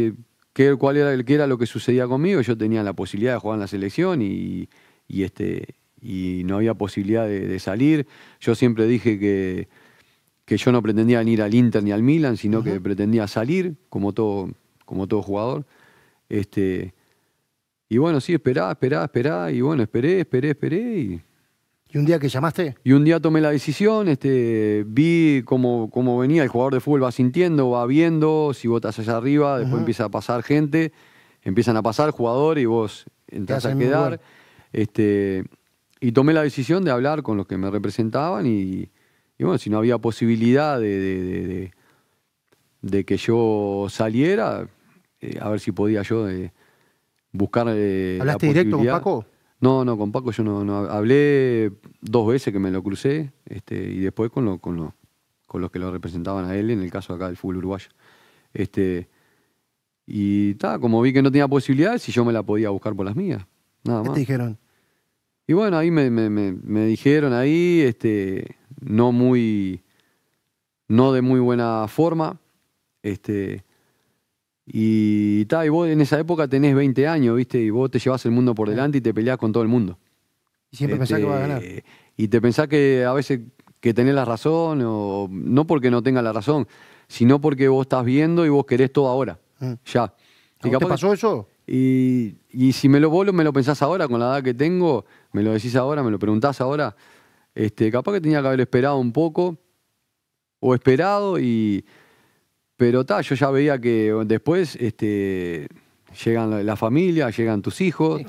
que, cuál era, que era lo que sucedía conmigo. Yo tenía la posibilidad de jugar en la selección y, este, y no había posibilidad de salir. Yo siempre dije que que yo no pretendía ni ir al Inter ni al Milan, sino que pretendía salir, como todo, como todo jugador. Este, y bueno, sí, esperá, esperá, esperá, y bueno, esperé, esperé, esperé. Y, un día que llamaste? Y un día tomé la decisión, este, vi cómo, venía, el jugador de fútbol va sintiendo, va viendo, si votas allá arriba, después empieza a pasar gente, empiezan a pasar jugadores y vos entras a quedar. Este, y tomé la decisión de hablar con los que me representaban y, y bueno, si no había posibilidad de, de, que yo saliera, eh, a ver si podía yo eh, buscar. Eh, ¿Hablaste directo con Paco? No, no, con Paco yo no, hablé dos veces que me lo crucé este, y después con, lo, con, con los que lo representaban a él, en el caso acá del fútbol uruguayo. Este, y ta, como vi que no tenía posibilidades, si yo me la podía buscar por las mías. Nada ¿Qué más. te dijeron? Y bueno, ahí me, me dijeron ahí, este, no muy, no de muy buena forma. Este, y, ta, y vos en esa época tenés 20 años, ¿viste? Y vos te llevas el mundo por delante y te peleás con todo el mundo. Y siempre pensás que vas a ganar. Este, y te pensás que a veces que tenés la razón, o, no porque no tengas la razón, sino porque vos estás viendo y vos querés todo ahora, ah. ya. ¿Te pasó eso? Y, y si me lo vos me lo pensás ahora, con la edad que tengo, me lo decís ahora, me lo preguntás ahora, este, capaz que tenía que haber esperado un poco, o esperado, y. Pero yo ya veía que después este, llegan la familia, llegan tus hijos,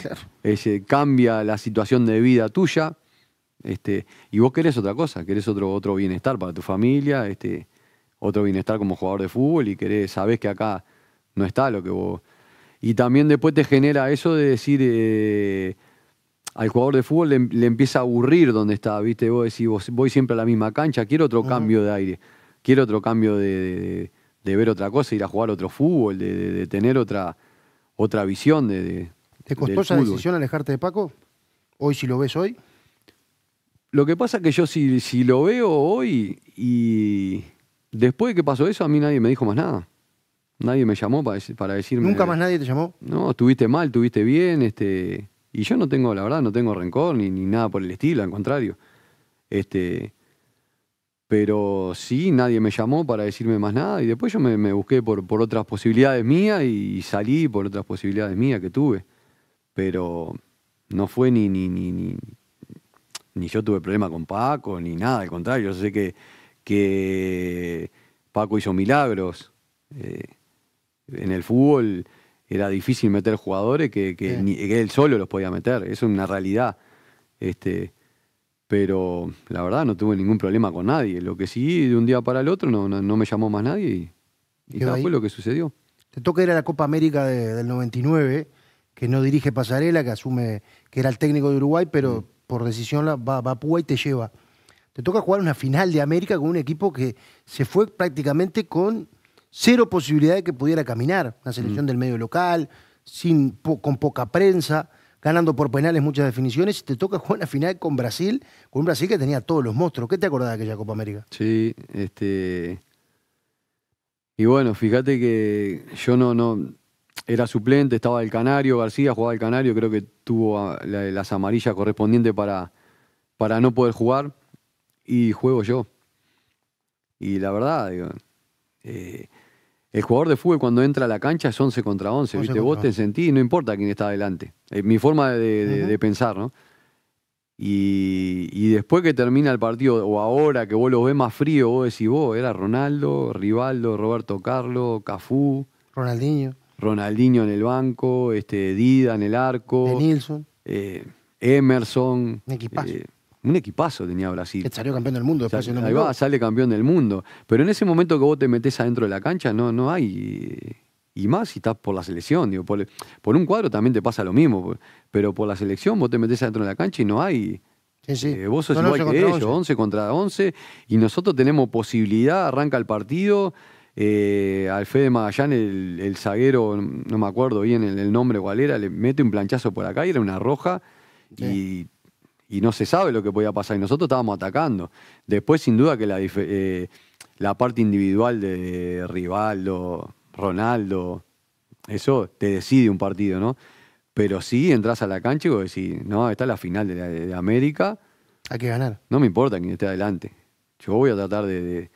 cambia la situación de vida tuya. Este, y vos querés otra cosa, querés otro, otro bienestar para tu familia, este, otro bienestar como jugador de fútbol, y querés, sabés que acá no está lo que vos. Y también después te genera eso de decir. Eh, al jugador de fútbol le, empieza a aburrir donde está, ¿viste? Vos decís, vos, voy siempre a la misma cancha, quiero otro cambio de aire, quiero otro cambio de, ver otra cosa, ir a jugar otro fútbol, de, tener otra, otra visión de... ¿Te costó esa decisión alejarte de Paco? Hoy si lo ves hoy. Lo que pasa es que yo si, lo veo hoy y después de que pasó eso, a mí nadie me dijo más nada. Nadie me llamó para, para decirme. ¿Nunca más nadie te llamó? No, estuviste mal, estuviste bien, este y yo no tengo, la verdad, no tengo rencor ni, nada por el estilo, al contrario. Este, pero sí, nadie me llamó para decirme más nada y después yo me, busqué por, por, otras posibilidades mías y salí por otras posibilidades mías que tuve. Pero no fue ni, ni, ni, yo tuve problema con Paco ni nada, al contrario, yo sé que, que Paco hizo milagros. Eh, en el fútbol era difícil meter jugadores que, él solo los podía meter. Eso es una realidad. Este, pero la verdad no tuve ningún problema con nadie. Lo que sí, de un día para el otro, no, me llamó más nadie y, fue lo que sucedió. Te toca ir a la Copa América del 99, que no dirige Pasarela, que asume que era el técnico de Uruguay, pero mm. por decisión va, a Púa y te lleva. Te toca jugar una final de América con un equipo que se fue prácticamente con cero posibilidad de que pudiera caminar. Una selección mm. del medio local, sin, con poca prensa, ganando por penales muchas definiciones. Y te toca jugar la final con Brasil, con un Brasil que tenía todos los monstruos. ¿Qué te acordás de aquella Copa América? Sí, este. Y bueno, fíjate que yo no, no, era suplente, estaba el Canario, García jugaba el Canario, creo que tuvo las amarillas correspondientes para, para no poder jugar y juego yo. Y la verdad, digo, eh, el jugador de fútbol cuando entra a la cancha es 11 contra 11, ¿viste? vos te sentís y no importa quién está adelante. Es mi forma de, pensar, ¿no? Y, después que termina el partido, o ahora que vos lo ves más frío, vos decís, vos, era Ronaldo, Rivaldo, Roberto Carlos, Cafú. Ronaldinho. Ronaldinho en el banco, este, Dida en el arco. De eh, Emerson un equipazo tenía Brasil. salió campeón del mundo después. ahí va, sale campeón del mundo. Pero en ese momento que vos te metés adentro de la cancha, no, no hay. Y más si estás por la selección. Digo, por, un cuadro también te pasa lo mismo. Pero por la selección vos te metés adentro de la cancha y no hay. Sí, sí. Eh, vos sos igual que ellos, 11. contra 11. Y nosotros tenemos posibilidad, arranca el partido. Eh, al Fede Magallán, el, el, zaguero, no me acuerdo bien el, nombre cuál era, le mete un planchazo por acá y era una roja. Y y no se sabe lo que podía pasar y nosotros estábamos atacando. Después, sin duda, que eh, la, parte individual de Rivaldo, Ronaldo, eso te decide un partido, ¿no? Pero si entras a la cancha y decís, no, está la final de, América. Hay que ganar. No me importa quién esté adelante. Yo voy a tratar de,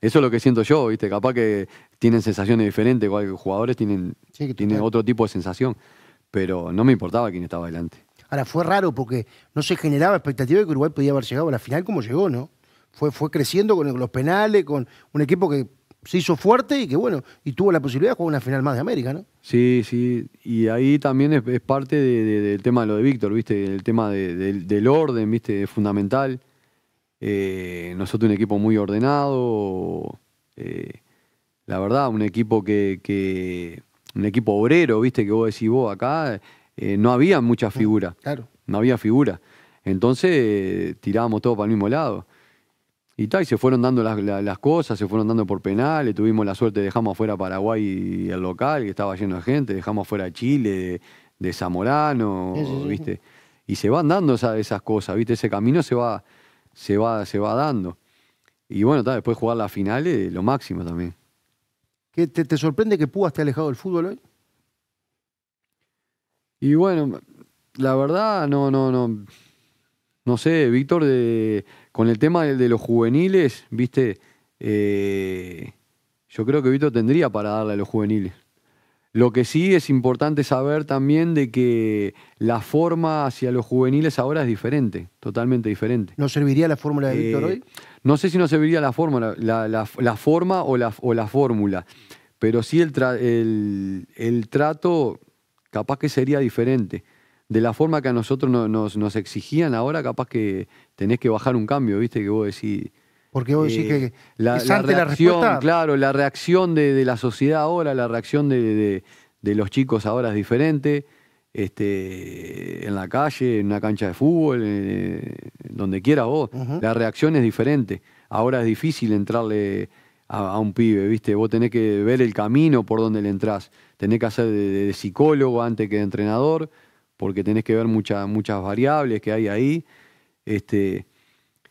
eso es lo que siento yo, ¿viste? Capaz que tienen sensaciones diferentes, jugadores tienen, tienen otro tipo de sensación, pero no me importaba quién estaba adelante. Ahora, fue raro porque no se generaba expectativa de que Uruguay podía haber llegado a la final como llegó, ¿no? Fue, fue creciendo con los penales, con un equipo que se hizo fuerte y que, bueno, y tuvo la posibilidad de jugar una final más de América, ¿no? Sí, sí, y ahí también es, parte del tema de lo de Víctor, ¿viste? El tema del orden, ¿viste? Es fundamental. Eh, nosotros un equipo muy ordenado, eh, la verdad, un equipo que, un equipo obrero, ¿viste? Que vos decís, vos acá eh, no había mucha ah, figura. Claro. No había figura. Entonces eh, tirábamos todo para el mismo lado. Y tal, y se fueron dando las, cosas, se fueron dando por penales, tuvimos la suerte, dejamos afuera Paraguay y el local, que estaba lleno de gente, dejamos afuera Chile, de, Zamorano, ¿viste? Y se van dando esas cosas, ¿viste? Ese camino se va, se va, se va dando. Y bueno, tal, después jugar las finales, lo máximo también. ¿Te, te sorprende que te ha alejado del fútbol hoy? Y bueno, la verdad, no, no, no. No sé, Víctor, de, con el tema de, los juveniles, viste, eh, yo creo que Víctor tendría para darle a los juveniles. Lo que sí es importante saber también de que la forma hacia los juveniles ahora es diferente, totalmente diferente. ¿No serviría la fórmula de eh, Víctor hoy? No sé si no serviría la fórmula, la, forma o la, o fórmula, pero sí el, el trato capaz que sería diferente. De la forma que a nosotros nos, exigían ahora, capaz que tenés que bajar un cambio, ¿viste? Que vos decís. Porque vos decís eh, que. La, la reacción, claro, la reacción de, la sociedad ahora, la reacción de, los chicos ahora es diferente. Este, en la calle, en una cancha de fútbol, eh, donde quiera vos, la reacción es diferente. Ahora es difícil entrarle a, un pibe, ¿viste? Vos tenés que ver el camino por donde le entrás tenés que hacer de, psicólogo antes que de entrenador, porque tenés que ver muchas variables que hay ahí. Este,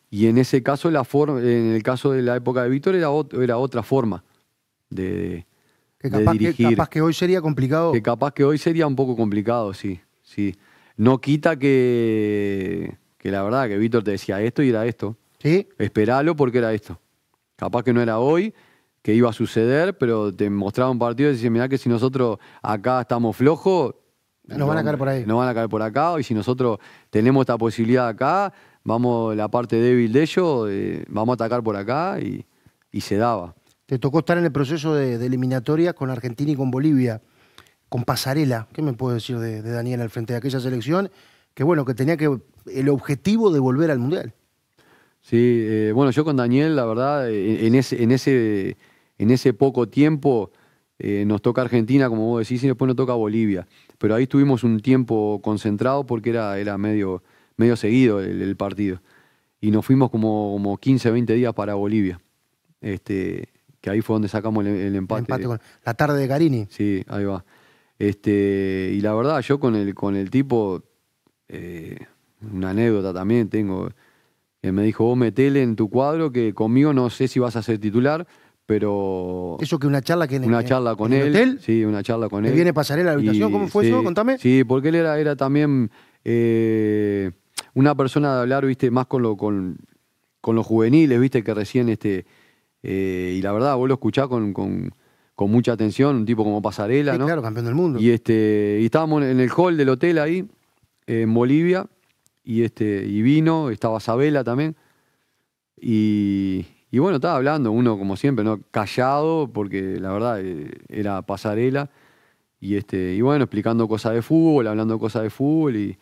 y en ese caso, la forma, en el caso de la época de Víctor, era, era otra forma de, que dirigir. Que capaz que hoy sería complicado. Que capaz que hoy sería un poco complicado, sí. sí. No quita que, que la verdad, que Víctor te decía esto y era esto. Sí. Esperalo porque era esto. Capaz que no era hoy, que iba a suceder, pero te mostraba un partido y decían, mirá que si nosotros acá estamos flojos... Nos van a caer por ahí. Nos van a caer por acá, y si nosotros tenemos esta posibilidad acá, vamos la parte débil de ellos, eh, vamos a atacar por acá, y, se daba. Te tocó estar en el proceso de, eliminatorias eliminatoria con Argentina y con Bolivia, con Pasarela. ¿Qué me puedo decir de, Daniel al frente de aquella selección? Que bueno, que tenía que el objetivo de volver al Mundial. Sí, eh, bueno, yo con Daniel, la verdad, eh, en ese... En ese en ese poco tiempo eh, nos toca Argentina, como vos decís, y después nos toca Bolivia. Pero ahí estuvimos un tiempo concentrado porque era, era medio, medio seguido el, partido. Y nos fuimos como, como 15, 20 días para Bolivia. Este, que ahí fue donde sacamos el, empate. la tarde de Garini Sí, ahí va. Este, y la verdad, yo con el, con el tipo, eh, una anécdota también tengo, me dijo, vos metele en tu cuadro que conmigo no sé si vas a ser titular, pero... ¿Eso que una charla que Una charla con en él. Sí, una charla con él. viene pasarela la habitación? ¿Cómo fue eso? Contame. Sí, porque él era, era también eh, una persona de hablar, viste, más con, lo, con, los juveniles, viste, que recién, este, eh, y la verdad, vos lo escuchás con, mucha atención, un tipo como pasarela, sí, ¿no? claro, campeón del mundo. Y, este, y estábamos en el hall del hotel ahí, en Bolivia, y, este, y vino, estaba Sabela también, y, y bueno, estaba hablando, uno como siempre, ¿no? Callado, porque la verdad eh, era pasarela. Y, este, y bueno, explicando cosas de fútbol, hablando cosas de fútbol. Y,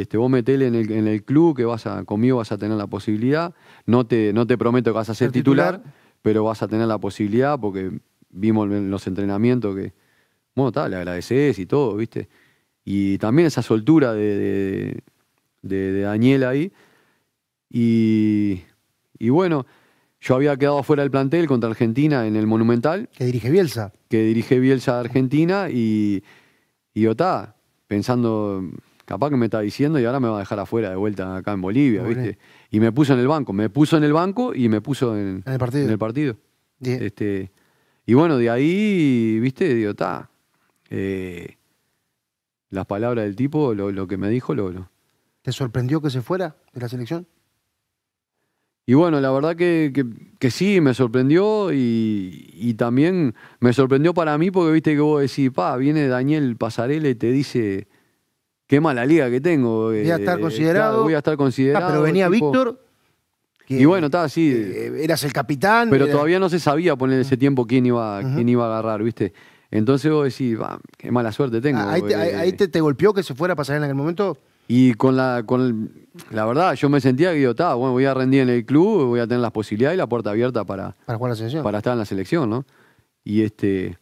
este, vos metele en el, club que vas a, conmigo vas a tener la posibilidad. No te, no te prometo que vas a ser titular, pero vas a tener la posibilidad porque vimos en los entrenamientos que, bueno, tal, le agradeces y todo, ¿viste? Y también esa soltura de, de, de, Daniel ahí. Y, y bueno, yo había quedado fuera del plantel contra Argentina en el Monumental. Que dirige Bielsa. Que dirige Bielsa de Argentina y, y pensando, capaz que me está diciendo y ahora me va a dejar afuera de vuelta acá en Bolivia, ¿viste? Y me puso en el banco, me puso en el banco y me puso en, el partido. En el partido. Este, y bueno, de ahí, ¿viste? Digo, eh, las palabras del tipo, lo, que me dijo, ¿Te sorprendió que se fuera de la selección? Y bueno, la verdad que, que, sí, me sorprendió y, también me sorprendió para mí porque viste que vos decís, pa, viene Daniel Pasarela y te dice, qué mala liga que tengo. Voy a eh, estar considerado. voy a estar ah, considerado. pero venía Víctor. y bueno, está así. Eh, eras el capitán. Pero todavía no se sabía poner ese tiempo quién iba, quién iba a agarrar, viste. Entonces vos decís, va, qué mala suerte tengo. Ah, eh". ahí, te, te, golpeó que se fuera a en aquel momento. Y con la, con la verdad, yo me sentía que bueno, voy a rendir en el club, voy a tener las posibilidades y la puerta abierta para, jugar Para estar en la selección, ¿no? Y este.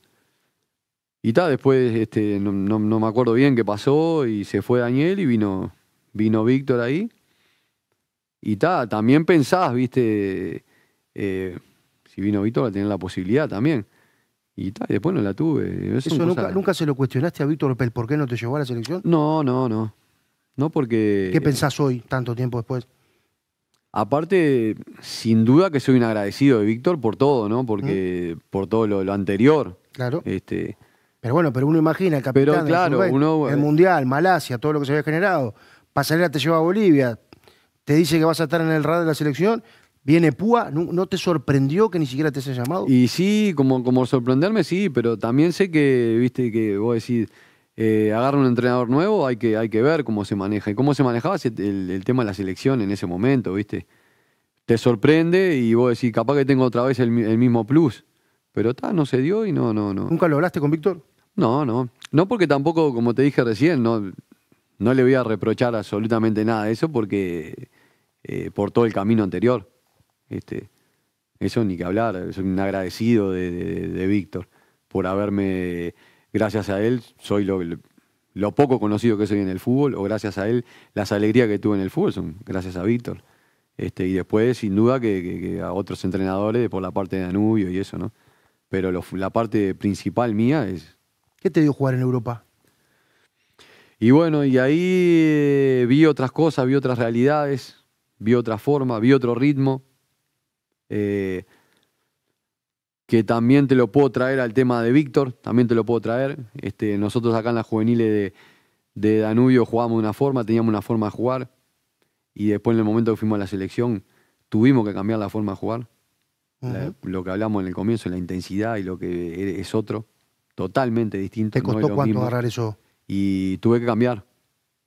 Y ta, después este, no, no, me acuerdo bien qué pasó y se fue Daniel y vino, vino Víctor ahí. Y está también pensás, viste, eh, si vino Víctor va a tener la posibilidad también. Y, ta, después no la tuve. Eso nunca, nunca, se lo cuestionaste a Víctor Pel por qué no te llevó a la selección? No, no, no. ¿no? Porque... ¿Qué pensás hoy, tanto tiempo después? Aparte, sin duda que soy un agradecido de Víctor por todo, ¿no? Porque ¿Mm? por todo lo, anterior. Claro. Este, pero bueno, pero uno imagina, el capitán del el eh, Mundial, Malasia, todo lo que se había generado. Pasarela te lleva a Bolivia, te dice que vas a estar en el radar de la selección, viene Púa, ¿no, te sorprendió que ni siquiera te haya llamado? Y sí, como, como sorprenderme sí, pero también sé que, viste, que vos decís, eh, agarra un entrenador nuevo, hay que, hay que ver cómo se maneja. ¿Y cómo se manejaba el, tema de la selección en ese momento, viste? Te sorprende y vos decís, capaz que tengo otra vez el, mismo plus. Pero está, no se dio y no, no, no. ¿Nunca lo hablaste con Víctor? No, no. No porque tampoco, como te dije recién, no, no le voy a reprochar absolutamente nada de eso porque eh, por todo el camino anterior. Este, eso ni que hablar. Soy un agradecido de Víctor por haberme gracias a él soy lo, poco conocido que soy en el fútbol, o gracias a él las alegrías que tuve en el fútbol son gracias a Víctor. Este, y después, sin duda, que, a otros entrenadores por la parte de Danubio y eso, ¿no? Pero la parte principal mía es... ¿Qué te dio jugar en Europa? Y bueno, y ahí eh, vi otras cosas, vi otras realidades, vi otra forma, vi otro ritmo. Eh, que también te lo puedo traer al tema de Víctor, también te lo puedo traer. Este, nosotros acá en la juveniles de, de Danubio jugábamos de una forma, teníamos una forma de jugar, y después en el momento que fuimos a la selección tuvimos que cambiar la forma de jugar. lo que hablamos en el comienzo, la intensidad y lo que e, es otro, totalmente distinto. ¿Te costó cuánto agarrar eso? Y tuve que cambiar.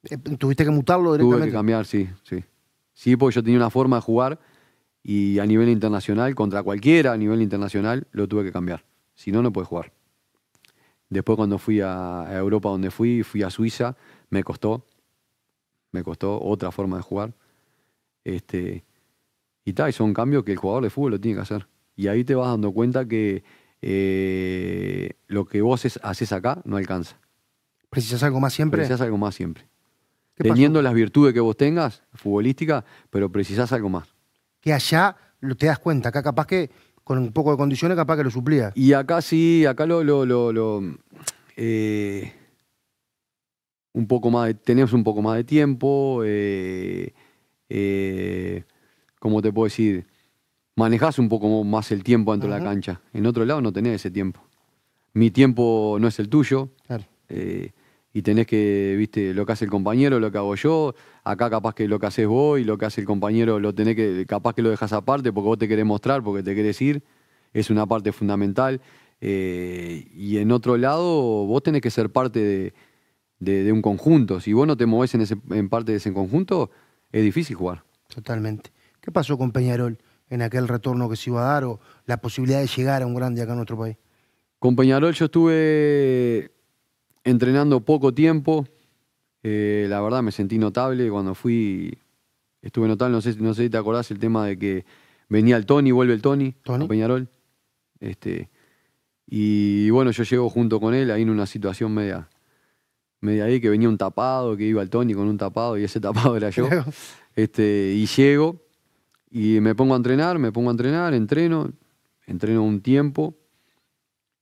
Eh, ¿Tuviste que mutarlo directamente? Tuve que cambiar, sí, sí. Sí, porque yo tenía una forma de jugar y a nivel internacional, contra cualquiera a nivel internacional, lo tuve que cambiar. Si no, no puedes jugar. Después cuando fui a Europa donde fui, fui a Suiza, me costó, me costó otra forma de jugar. Este, y tal, son cambios que el jugador de fútbol lo tiene que hacer. Y ahí te vas dando cuenta que eh, lo que vos haces acá no alcanza. ¿Precisas algo más siempre? Precisas algo más siempre. Teniendo las virtudes que vos tengas, futbolística, pero precisás algo más que allá te das cuenta, acá capaz que con un poco de condiciones capaz que lo suplía. Y acá sí, acá lo... lo, lo, eh, un poco más tenemos un poco más de tiempo, Como eh, eh, ¿cómo te puedo decir? Manejás un poco más el tiempo dentro de la cancha. En otro lado no tenés ese tiempo. Mi tiempo no es el tuyo. Claro y tenés que, viste, lo que hace el compañero, lo que hago yo, acá capaz que lo que haces vos y lo que hace el compañero lo tenés que, capaz que lo dejas aparte porque vos te querés mostrar, porque te querés ir, es una parte fundamental. Eh, y en otro lado, vos tenés que ser parte de, un conjunto. Si vos no te movés en, en parte de ese conjunto, es difícil jugar. Totalmente. ¿Qué pasó con Peñarol en aquel retorno que se iba a dar o la posibilidad de llegar a un grande acá en nuestro país? Con Peñarol yo estuve entrenando poco tiempo. Eh, la verdad me sentí notable cuando fui, estuve notable, no sé, no sé si te acordás el tema de que venía el Tony, vuelve el Tony, ¿Tony? Peñarol. Este, y bueno, yo llego junto con él ahí en una situación media, media ahí, que venía un tapado, que iba el Tony con un tapado y ese tapado era yo. este, y llego y me pongo a entrenar, me pongo a entrenar, entreno, entreno un tiempo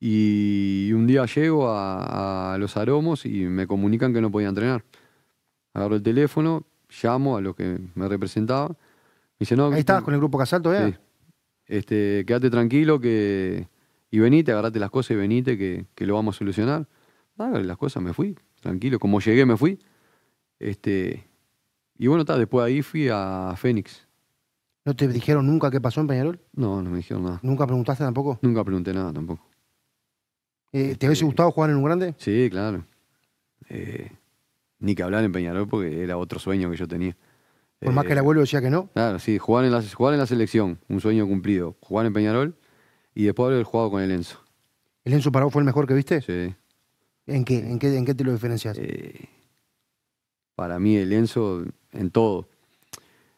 y un día llego a, los aromos y me comunican que no podía entrenar. Agarro el teléfono, llamo a lo que me representaba. Me dice, no, Ahí estabas con el grupo Casal todavía. Este, quédate tranquilo que, y venite, agarrate las cosas y venite que, lo vamos a solucionar. Agarré las cosas, me fui, tranquilo. Como llegué, me fui. Este, y bueno, está, después ahí fui a Fénix. ¿No te dijeron nunca qué pasó en Peñarol? No, no me dijeron nada. ¿Nunca preguntaste tampoco? Nunca pregunté nada tampoco. Eh, ¿Te hubiese gustado jugar en un grande? Sí, claro. Eh, ni que hablar en Peñarol porque era otro sueño que yo tenía. Por más que el eh, abuelo decía que no. Claro, sí, jugar en, la, en la selección, un sueño cumplido. Jugar en Peñarol y después haber jugado con el Enzo. ¿El Enzo para vos fue el mejor que viste? Sí. ¿En qué, en qué, en qué te lo diferencias? para mí el Enzo en todo.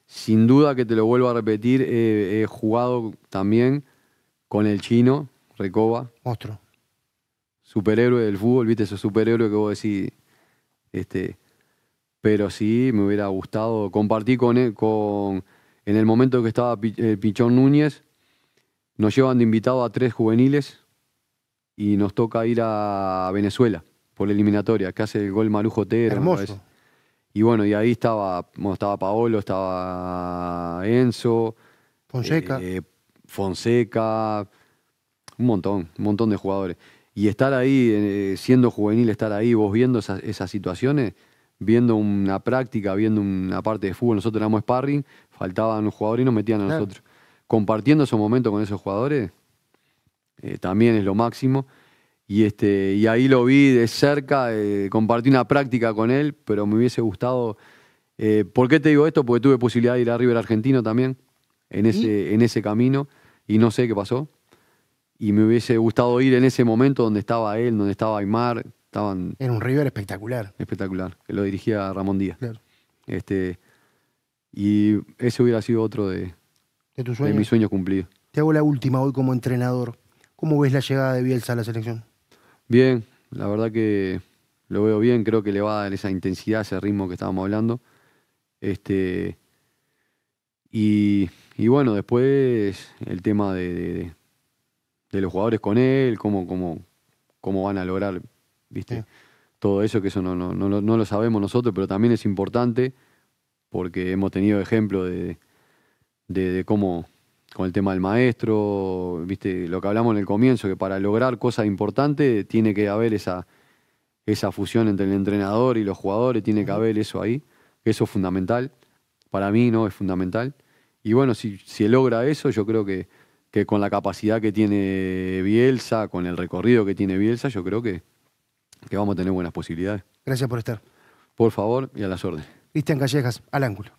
Sin duda que te lo vuelvo a repetir, he jugado también con el chino, Recoba. Otro superhéroe del fútbol, viste, ese superhéroe que vos decís. Este, pero sí, me hubiera gustado compartir con él, con, en el momento que estaba eh, Pichón Núñez, nos llevan de invitado a tres juveniles y nos toca ir a Venezuela por eliminatoria, que hace el gol Marujo T. Hermoso. Y bueno, y ahí estaba, estaba Paolo, estaba Enzo. Fonseca. Eh, Fonseca. Un montón, un montón de jugadores y estar ahí, eh, siendo juvenil, estar ahí, vos viendo esas, situaciones, viendo una práctica, viendo una parte de fútbol, nosotros éramos sparring, faltaban los jugadores y nos metían a nosotros. Compartiendo esos momentos con esos jugadores eh, también es lo máximo. Y, este, y ahí lo vi de cerca, eh, compartí una práctica con él, pero me hubiese gustado... ¿Por qué te digo esto? Porque tuve posibilidad de ir a River Argentino también, en ese, en ese camino, y no sé qué pasó y me hubiese gustado ir en ese momento donde estaba él, donde estaba Aymar. Estaban Era un River espectacular. Espectacular, que lo dirigía Ramón Díaz. Claro. Este, y ese hubiera sido otro de, ¿De, sueño? mis sueños cumplidos. Te hago la última hoy como entrenador. ¿Cómo ves la llegada de Bielsa a la selección? Bien, la verdad que lo veo bien, creo que le va a dar esa intensidad, ese ritmo que estábamos hablando. Este, y, bueno, después el tema de, de los jugadores con él, cómo, cómo, cómo van a lograr, ¿viste? Todo eso, que eso no, no, no, lo sabemos nosotros, pero también es importante porque hemos tenido ejemplo de, cómo, con el tema del maestro, ¿viste? Lo que hablamos en el comienzo, que para lograr cosas importantes tiene que haber esa, esa fusión entre el entrenador y los jugadores, tiene que haber eso ahí. Eso es fundamental. Para mí, ¿no? Es fundamental. Y bueno, si, si logra eso, yo creo que que con la capacidad que tiene Bielsa, con el recorrido que tiene Bielsa, yo creo que, que vamos a tener buenas posibilidades. Gracias por estar. Por favor y a las órdenes. Cristian Callejas, al ángulo.